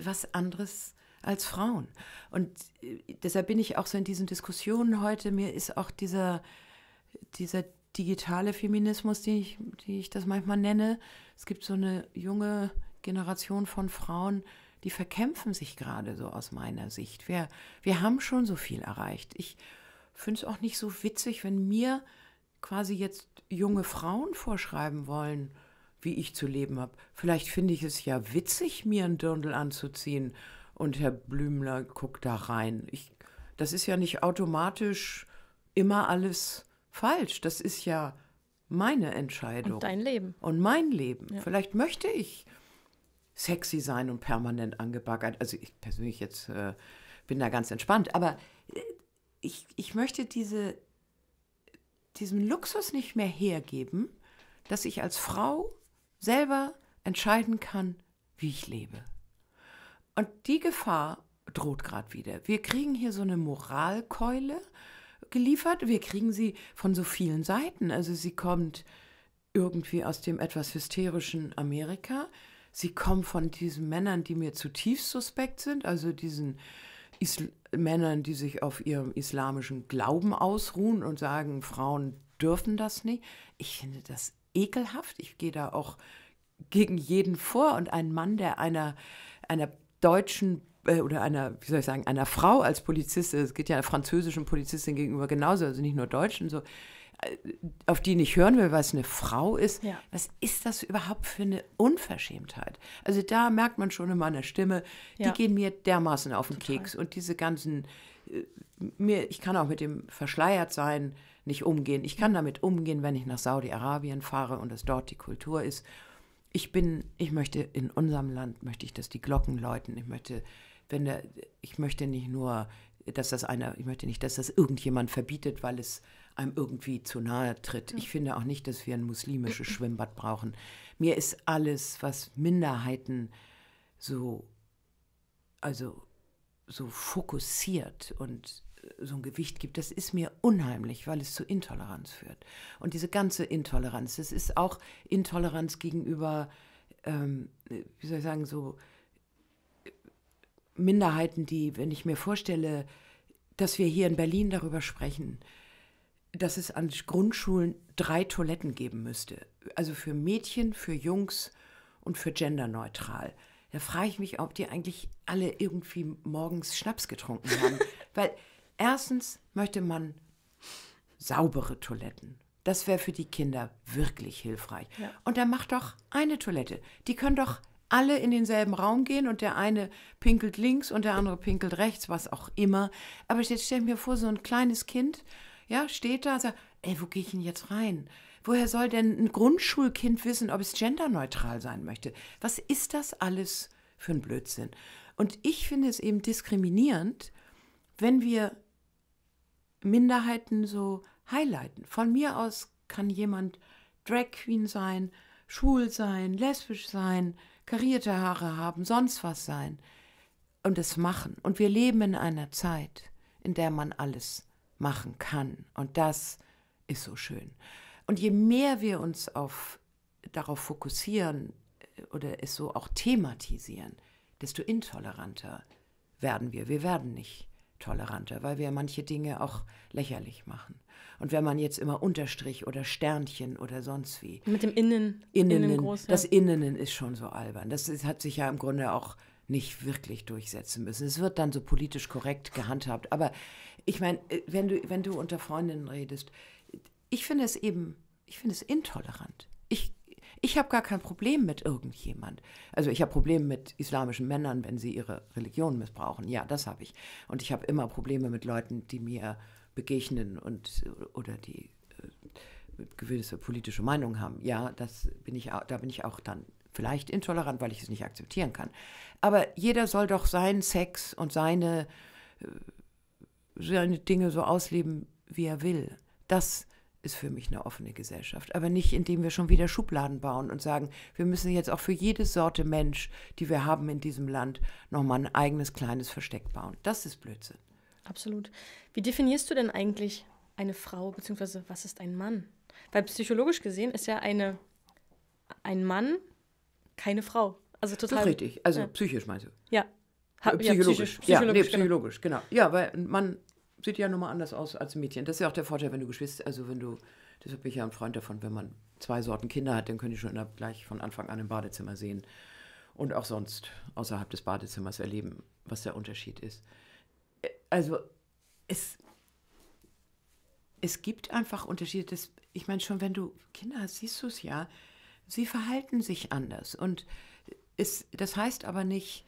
B: was anderes als Frauen. Und äh, deshalb bin ich auch so in diesen Diskussionen heute, mir ist auch dieser, dieser digitale Feminismus, den ich, die ich das manchmal nenne, es gibt so eine junge Generation von Frauen, die verkämpfen sich gerade so aus meiner Sicht. Wir, wir haben schon so viel erreicht. Ich finde es auch nicht so witzig, wenn mir quasi jetzt junge Frauen vorschreiben wollen, wie ich zu leben habe. Vielleicht finde ich es ja witzig, mir einen Dirndl anzuziehen. Und Herr Blümler guckt da rein. Ich, das ist ja nicht automatisch immer alles falsch. Das ist ja meine Entscheidung. Und dein Leben. Und mein Leben. Ja. Vielleicht möchte ich sexy sein und permanent angebaggert. Also ich persönlich jetzt äh, bin da ganz entspannt. Aber äh, ich, ich möchte diese, diesen Luxus nicht mehr hergeben, dass ich als Frau selber entscheiden kann, wie ich lebe. Und die Gefahr droht gerade wieder. Wir kriegen hier so eine Moralkeule geliefert. Wir kriegen sie von so vielen Seiten. Also sie kommt irgendwie aus dem etwas hysterischen Amerika. Sie kommt von diesen Männern, die mir zutiefst suspekt sind, also diesen Isl Männern, die sich auf ihrem islamischen Glauben ausruhen und sagen, Frauen dürfen das nicht. Ich finde das ekelhaft. Ich gehe da auch gegen jeden vor und ein Mann, der einer, einer deutschen äh, oder einer, wie soll ich sagen, einer Frau als Polizistin, es geht ja einer französischen Polizistin gegenüber genauso, also nicht nur Deutschen, so, äh, auf die nicht hören will, weil es eine Frau ist. Ja. Was ist das überhaupt für eine Unverschämtheit? Also da merkt man schon in meiner Stimme, ja. die gehen mir dermaßen auf den Total. Keks und diese ganzen, äh, mir, ich kann auch mit dem verschleiert sein, nicht umgehen. Ich kann damit umgehen, wenn ich nach Saudi-Arabien fahre und es dort die Kultur ist. Ich bin, ich möchte in unserem Land, möchte ich, dass die Glocken läuten. Ich möchte, wenn der, ich möchte nicht nur, dass das einer, ich möchte nicht, dass das irgendjemand verbietet, weil es einem irgendwie zu nahe tritt. Ich finde auch nicht, dass wir ein muslimisches Schwimmbad brauchen. Mir ist alles, was Minderheiten so, also so fokussiert und so ein Gewicht gibt, das ist mir unheimlich, weil es zu Intoleranz führt. Und diese ganze Intoleranz, das ist auch Intoleranz gegenüber, ähm, wie soll ich sagen, so äh, Minderheiten, die, wenn ich mir vorstelle, dass wir hier in Berlin darüber sprechen, dass es an Grundschulen drei Toiletten geben müsste. Also für Mädchen, für Jungs und für genderneutral. Da frage ich mich, ob die eigentlich alle irgendwie morgens Schnaps getrunken haben. Weil Erstens möchte man saubere Toiletten. Das wäre für die Kinder wirklich hilfreich. Ja. Und dann macht doch eine Toilette. Die können doch alle in denselben Raum gehen und der eine pinkelt links und der andere pinkelt rechts, was auch immer. Aber jetzt stell mir vor, so ein kleines Kind, ja, steht da und sagt, ey, wo gehe ich denn jetzt rein? Woher soll denn ein Grundschulkind wissen, ob es genderneutral sein möchte? Was ist das alles für ein Blödsinn? Und ich finde es eben diskriminierend, wenn wir Minderheiten so highlighten. Von mir aus kann jemand Drag Queen sein, schwul sein, lesbisch sein, karierte Haare haben, sonst was sein. Und es machen. Und wir leben in einer Zeit, in der man alles machen kann. Und das ist so schön. Und je mehr wir uns auf, darauf fokussieren äh, oder es so auch thematisieren, desto intoleranter werden wir. Wir werden nicht toleranter, weil wir manche Dinge auch lächerlich machen. Und wenn man jetzt immer Unterstrich oder Sternchen oder sonst wie. Mit
A: dem Innen. Innen, Innen groß, Das
B: Innen ist schon so albern. Das ist, hat sich ja im Grunde auch nicht wirklich durchsetzen müssen. Es wird dann so politisch korrekt gehandhabt. Aber ich meine, äh, wenn du, wenn du unter Freundinnen redest, ich finde es eben, ich finde es intolerant. Ich ich habe gar kein Problem mit irgendjemand. Also ich habe Probleme mit islamischen Männern, wenn sie ihre Religion missbrauchen. Ja, das habe ich. Und ich habe immer Probleme mit Leuten, die mir begegnen und oder die äh, gewisse politische Meinung haben. Ja, das bin ich, da bin ich auch dann vielleicht intolerant, weil ich es nicht akzeptieren kann. Aber jeder soll doch seinen Sex und seine, äh, seine Dinge so ausleben, wie er will. Das ist ist für mich eine offene Gesellschaft. Aber nicht, indem wir schon wieder Schubladen bauen und sagen, wir müssen jetzt auch für jede Sorte Mensch, die wir haben in diesem Land, nochmal ein eigenes kleines Versteck bauen. Das ist Blödsinn. Absolut.
A: Wie definierst du denn eigentlich eine Frau, beziehungsweise was ist ein Mann? Weil psychologisch gesehen ist ja eine, ein Mann keine Frau. Also total. Das ist richtig. Also ja. psychisch meinst du? Ja. Ha, psychologisch. Ja, psychologisch, ja, nee, genau. psychologisch genau. genau.
B: Ja, weil ein Mann sieht ja nun mal anders aus als ein Mädchen. Das ist ja auch der Vorteil, wenn du Geschwister, also wenn du, deshalb bin ich ja ein Freund davon, wenn man zwei Sorten Kinder hat, dann können die schon immer gleich von Anfang an im Badezimmer sehen und auch sonst außerhalb des Badezimmers erleben, was der Unterschied ist. Äh, also es, es gibt einfach Unterschiede. Das, ich meine, schon wenn du Kinder hast, siehst du es ja, sie verhalten sich anders. Und es, das heißt aber nicht,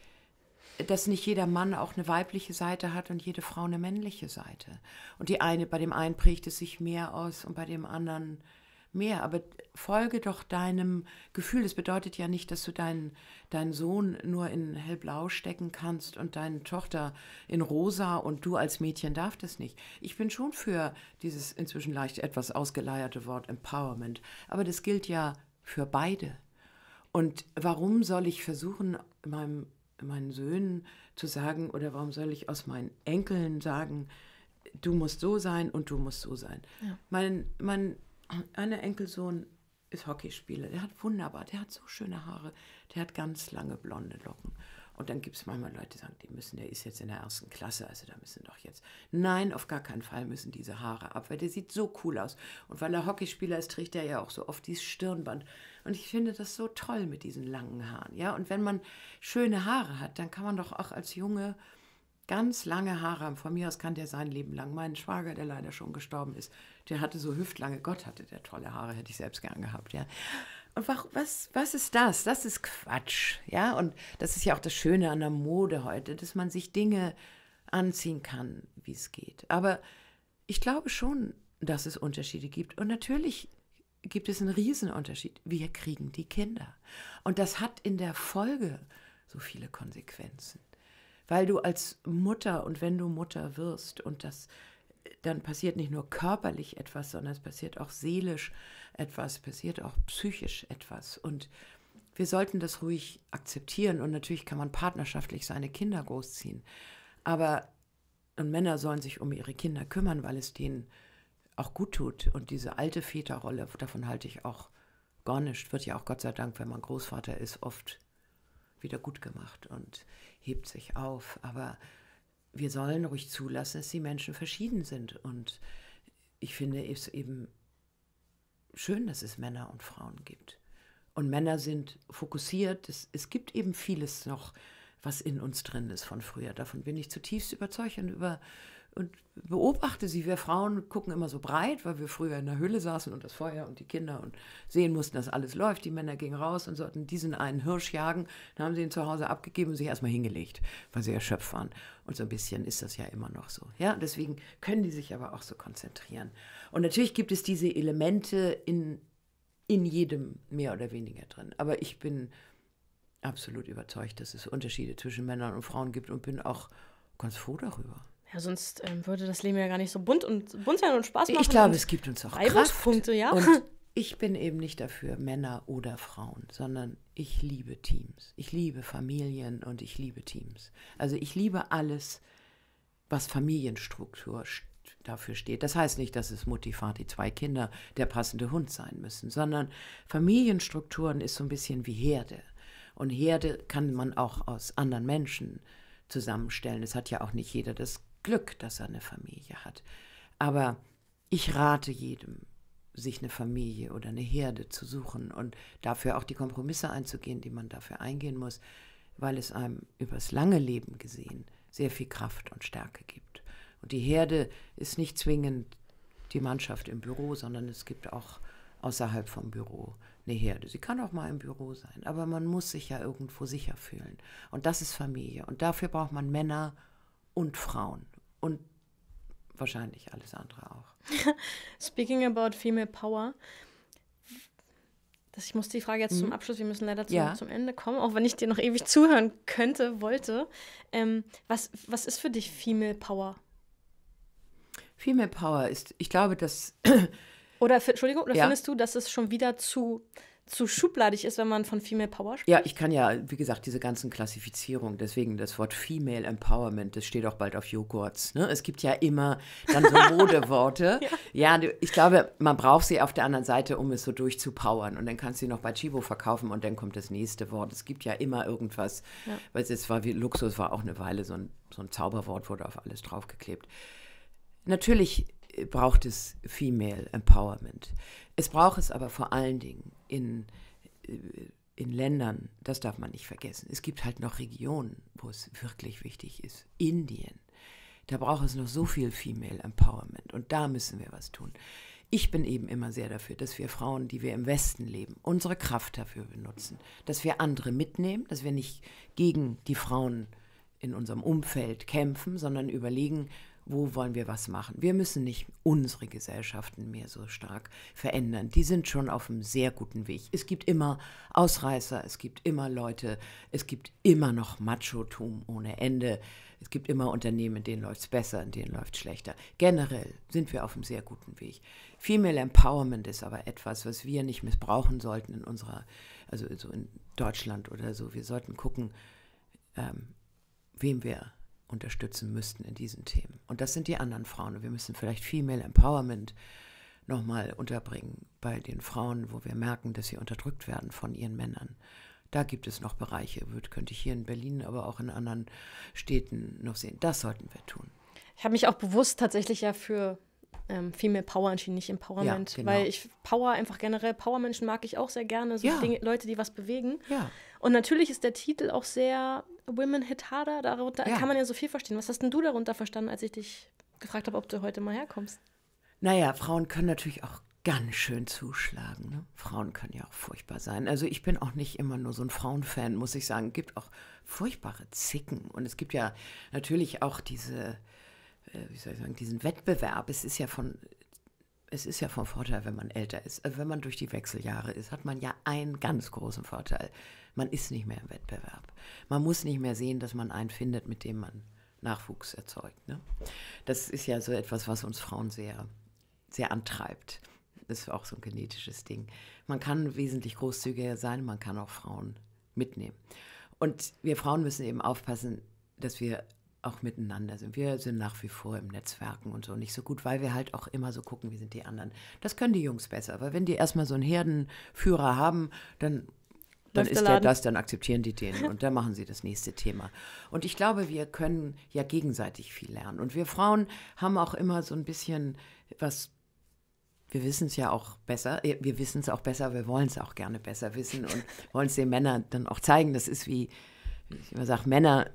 B: dass nicht jeder Mann auch eine weibliche Seite hat und jede Frau eine männliche Seite. Und die eine, bei dem einen prägt es sich mehr aus und bei dem anderen mehr. Aber folge doch deinem Gefühl. Das bedeutet ja nicht, dass du deinen, deinen Sohn nur in hellblau stecken kannst und deine Tochter in rosa und du als Mädchen darf das nicht. Ich bin schon für dieses inzwischen leicht etwas ausgeleierte Wort Empowerment. Aber das gilt ja für beide. Und warum soll ich versuchen, meinem meinen Söhnen zu sagen oder warum soll ich aus meinen Enkeln sagen, du musst so sein und du musst so sein. Ja. Mein, mein einer Enkelsohn ist Hockeyspieler, der hat wunderbar, der hat so schöne Haare, der hat ganz lange blonde Locken. Und dann gibt es manchmal Leute, die sagen, die müssen, der ist jetzt in der ersten Klasse, also da müssen doch jetzt. Nein, auf gar keinen Fall müssen diese Haare ab, weil der sieht so cool aus. Und weil er Hockeyspieler ist, trägt er ja auch so oft dieses Stirnband. Und ich finde das so toll mit diesen langen Haaren. Ja? Und wenn man schöne Haare hat, dann kann man doch auch als Junge ganz lange Haare haben. Von mir aus kann der sein Leben lang. Mein Schwager, der leider schon gestorben ist, der hatte so hüftlange, Gott hatte der tolle Haare, hätte ich selbst gern gehabt, ja. Und was, was ist das? Das ist Quatsch, ja. Und das ist ja auch das Schöne an der Mode heute, dass man sich Dinge anziehen kann, wie es geht. Aber ich glaube schon, dass es Unterschiede gibt. Und natürlich gibt es einen Riesenunterschied. Wir kriegen die Kinder. Und das hat in der Folge so viele Konsequenzen. Weil du als Mutter und wenn du Mutter wirst und das dann passiert nicht nur körperlich etwas, sondern es passiert auch seelisch etwas, passiert auch psychisch etwas. Und wir sollten das ruhig akzeptieren. Und natürlich kann man partnerschaftlich seine Kinder großziehen. Aber und Männer sollen sich um ihre Kinder kümmern, weil es denen auch gut tut. Und diese alte Väterrolle, davon halte ich auch gar nicht. Wird ja auch Gott sei Dank, wenn man Großvater ist, oft wieder gut gemacht und hebt sich auf. Aber wir sollen ruhig zulassen, dass die Menschen verschieden sind. Und ich finde es eben schön, dass es Männer und Frauen gibt. Und Männer sind fokussiert. Es, es gibt eben vieles noch, was in uns drin ist von früher. Davon bin ich zutiefst überzeugt und über, und beobachte sie. Wir Frauen gucken immer so breit, weil wir früher in der Höhle saßen und das Feuer und die Kinder und sehen mussten, dass alles läuft. Die Männer gingen raus und sollten diesen einen Hirsch jagen. Dann haben sie ihn zu Hause abgegeben und sich erstmal hingelegt, weil sie erschöpft waren. Und so ein bisschen ist das ja immer noch so. Ja, deswegen können die sich aber auch so konzentrieren. Und natürlich gibt es diese Elemente in, in jedem mehr oder weniger drin. Aber ich bin absolut überzeugt, dass es Unterschiede zwischen Männern und Frauen gibt und bin auch ganz froh darüber.
A: Ja, sonst ähm, würde das Leben ja gar nicht so bunt und bunt sein und Spaß machen. Ich glaube, es gibt uns auch Reibungspunkte, ja. Und
B: ich bin eben nicht dafür Männer oder Frauen, sondern ich liebe Teams. Ich liebe Familien und ich liebe Teams. Also ich liebe alles, was Familienstruktur dafür steht. Das heißt nicht, dass es Mutti, Vati, zwei Kinder, der passende Hund sein müssen, sondern Familienstrukturen ist so ein bisschen wie Herde. Und Herde kann man auch aus anderen Menschen zusammenstellen. Es hat ja auch nicht jeder das Glück, dass er eine Familie hat. Aber ich rate jedem, sich eine Familie oder eine Herde zu suchen und dafür auch die Kompromisse einzugehen, die man dafür eingehen muss, weil es einem übers lange Leben gesehen sehr viel Kraft und Stärke gibt. Und die Herde ist nicht zwingend die Mannschaft im Büro, sondern es gibt auch außerhalb vom Büro eine Herde. Sie kann auch mal im Büro sein, aber man muss sich ja irgendwo sicher fühlen. Und das ist Familie. Und dafür braucht man Männer und Frauen und wahrscheinlich alles andere auch.
A: Speaking about female power. Das, ich muss die Frage jetzt mhm. zum Abschluss, wir müssen leider zum, ja. zum, Ende kommen, auch wenn ich dir noch ewig zuhören könnte, wollte. Ähm, was, was ist für dich Female Power?
B: Female Power ist, ich glaube, dass.
A: Oder, Entschuldigung, oder ja. findest du, dass es schon wieder zu zu schubladig ist, wenn man von Female Power spricht?
B: Ja, ich kann ja, wie gesagt, diese ganzen Klassifizierungen, deswegen das Wort Female Empowerment, das steht auch bald auf Joghurts. Ne? Es gibt ja immer dann so Modeworte. ja. ja. ich glaube, man braucht sie auf der anderen Seite, um es so durchzupowern. Und dann kannst du sie noch bei Chibo verkaufen und dann kommt das nächste Wort. Es gibt ja immer irgendwas, ja. weil es war wie Luxus, war auch eine Weile so ein, so ein Zauberwort, wurde auf alles draufgeklebt. Natürlich braucht es Female Empowerment. Es braucht es aber vor allen Dingen in, äh, in Ländern, das darf man nicht vergessen. Es gibt halt noch Regionen, wo es wirklich wichtig ist. Indien. Da braucht es noch so viel Female Empowerment und da müssen wir was tun. Ich bin eben immer sehr dafür, dass wir Frauen, die wir im Westen leben, unsere Kraft dafür benutzen, dass wir andere mitnehmen, dass wir nicht gegen die Frauen in unserem Umfeld kämpfen, sondern überlegen, wo wollen wir was machen. Wir müssen nicht unsere Gesellschaften mehr so stark verändern. Die sind schon auf einem sehr guten Weg. Es gibt immer Ausreißer, es gibt immer Leute, es gibt immer noch Machotum ohne Ende. Es gibt immer Unternehmen, denen läuft es besser, denen läuft es schlechter. Generell sind wir auf einem sehr guten Weg. Female Empowerment ist aber etwas, was wir nicht missbrauchen sollten in unserer, also so in Deutschland oder so. Wir sollten gucken, ähm, wem wir unterstützen müssten in diesen Themen. Und das sind die anderen Frauen. Wir müssen vielleicht Female Empowerment nochmal unterbringen bei den Frauen, wo wir merken, dass sie unterdrückt werden von ihren Männern. Da gibt es noch Bereiche, könnte ich hier in Berlin, aber auch in anderen Städten noch sehen. Das sollten wir tun.
A: Ich habe mich auch bewusst tatsächlich ja für ähm, Female Power entschieden, nicht Empowerment. Ja, genau. Weil ich Power einfach generell, Power-Menschen mag ich auch sehr gerne, so ja. Dinge, Leute, die was bewegen. Ja. Und natürlich ist der Titel auch sehr Women Hit Harder, darunter ja. kann man ja so viel verstehen. Was hast denn du darunter verstanden, als ich dich gefragt habe, ob du heute mal herkommst?
B: Naja, Frauen können natürlich auch ganz schön zuschlagen. Ne? Frauen können ja auch furchtbar sein. Also ich bin auch nicht immer nur so ein Frauenfan, muss ich sagen. Es gibt auch furchtbare Zicken. Und es gibt ja natürlich auch diese, äh, wie soll ich sagen, diesen Wettbewerb. Es ist ja von es ist ja vom Vorteil, wenn man älter ist. Also wenn man durch die Wechseljahre ist, hat man ja einen ganz großen Vorteil. Man ist nicht mehr im Wettbewerb. Man muss nicht mehr sehen, dass man einen findet, mit dem man Nachwuchs erzeugt. Ne? Das ist ja so etwas, was uns Frauen sehr, sehr antreibt. Das ist auch so ein genetisches Ding. Man kann wesentlich großzügiger sein, man kann auch Frauen mitnehmen. Und wir Frauen müssen eben aufpassen, dass wir auch miteinander sind. Wir sind nach wie vor im Netzwerken und so nicht so gut, weil wir halt auch immer so gucken, wie sind die anderen. Das können die Jungs besser, weil wenn die erstmal so einen Herdenführer haben, dann dann ist der, das, dann akzeptieren die den und dann machen sie das nächste Thema. Und ich glaube, wir können ja gegenseitig viel lernen. Und wir Frauen haben auch immer so ein bisschen was wir wissen es ja auch besser, äh, wir wissen es auch besser, wir wollen es auch gerne besser wissen und wollen es den Männern dann auch zeigen. Das ist wie, ich immer sage, Männer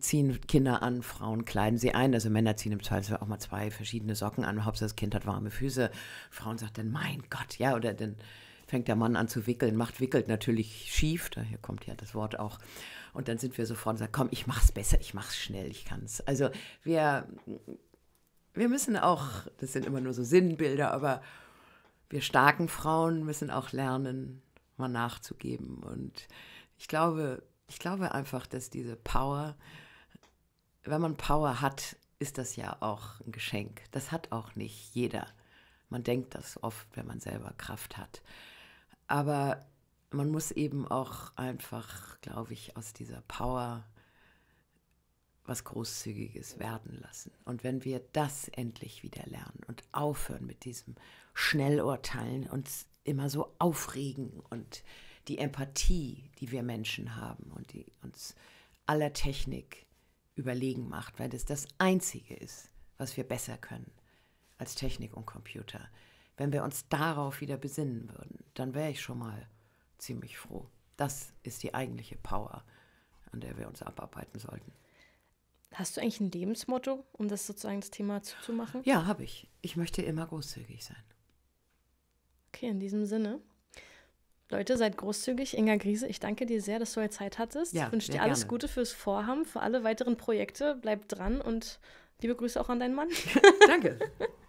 B: ziehen Kinder an, Frauen kleiden sie ein. Also Männer ziehen im Zweifelsfall auch mal zwei verschiedene Socken an. Hauptsache das Kind hat warme Füße. Frauen sagt dann, mein Gott, ja, oder dann fängt der Mann an zu wickeln, macht wickelt natürlich schief, daher kommt ja das Wort auch. Und dann sind wir sofort und sagen, komm, ich mach's besser, ich mach's schnell, ich kann's. Also wir, wir müssen auch, das sind immer nur so Sinnbilder, aber wir starken Frauen müssen auch lernen, mal nachzugeben. Und ich glaube, ich glaube einfach, dass diese Power, wenn man Power hat, ist das ja auch ein Geschenk. Das hat auch nicht jeder. Man denkt das oft, wenn man selber Kraft hat. Aber man muss eben auch einfach, glaube ich, aus dieser Power was Großzügiges werden lassen. Und wenn wir das endlich wieder lernen und aufhören mit diesem Schnellurteilen, uns immer so aufregen und die Empathie, die wir Menschen haben und die uns aller Technik überlegen macht, weil das das Einzige ist, was wir besser können als Technik und Computer, wenn wir uns darauf wieder besinnen würden, dann wäre ich schon mal ziemlich froh. Das ist die eigentliche Power, an der wir uns abarbeiten sollten.
A: Hast du eigentlich ein Lebensmotto, um das sozusagen das Thema zuzumachen? Ja,
B: habe ich. Ich möchte immer großzügig sein.
A: Okay, in diesem Sinne. Leute, seid großzügig. Inga Griese, ich danke dir sehr, dass du heute Zeit hattest. Ja, ich wünsche dir alles gerne. Gute fürs Vorhaben, für alle weiteren Projekte. Bleib dran und liebe Grüße auch an deinen Mann. danke.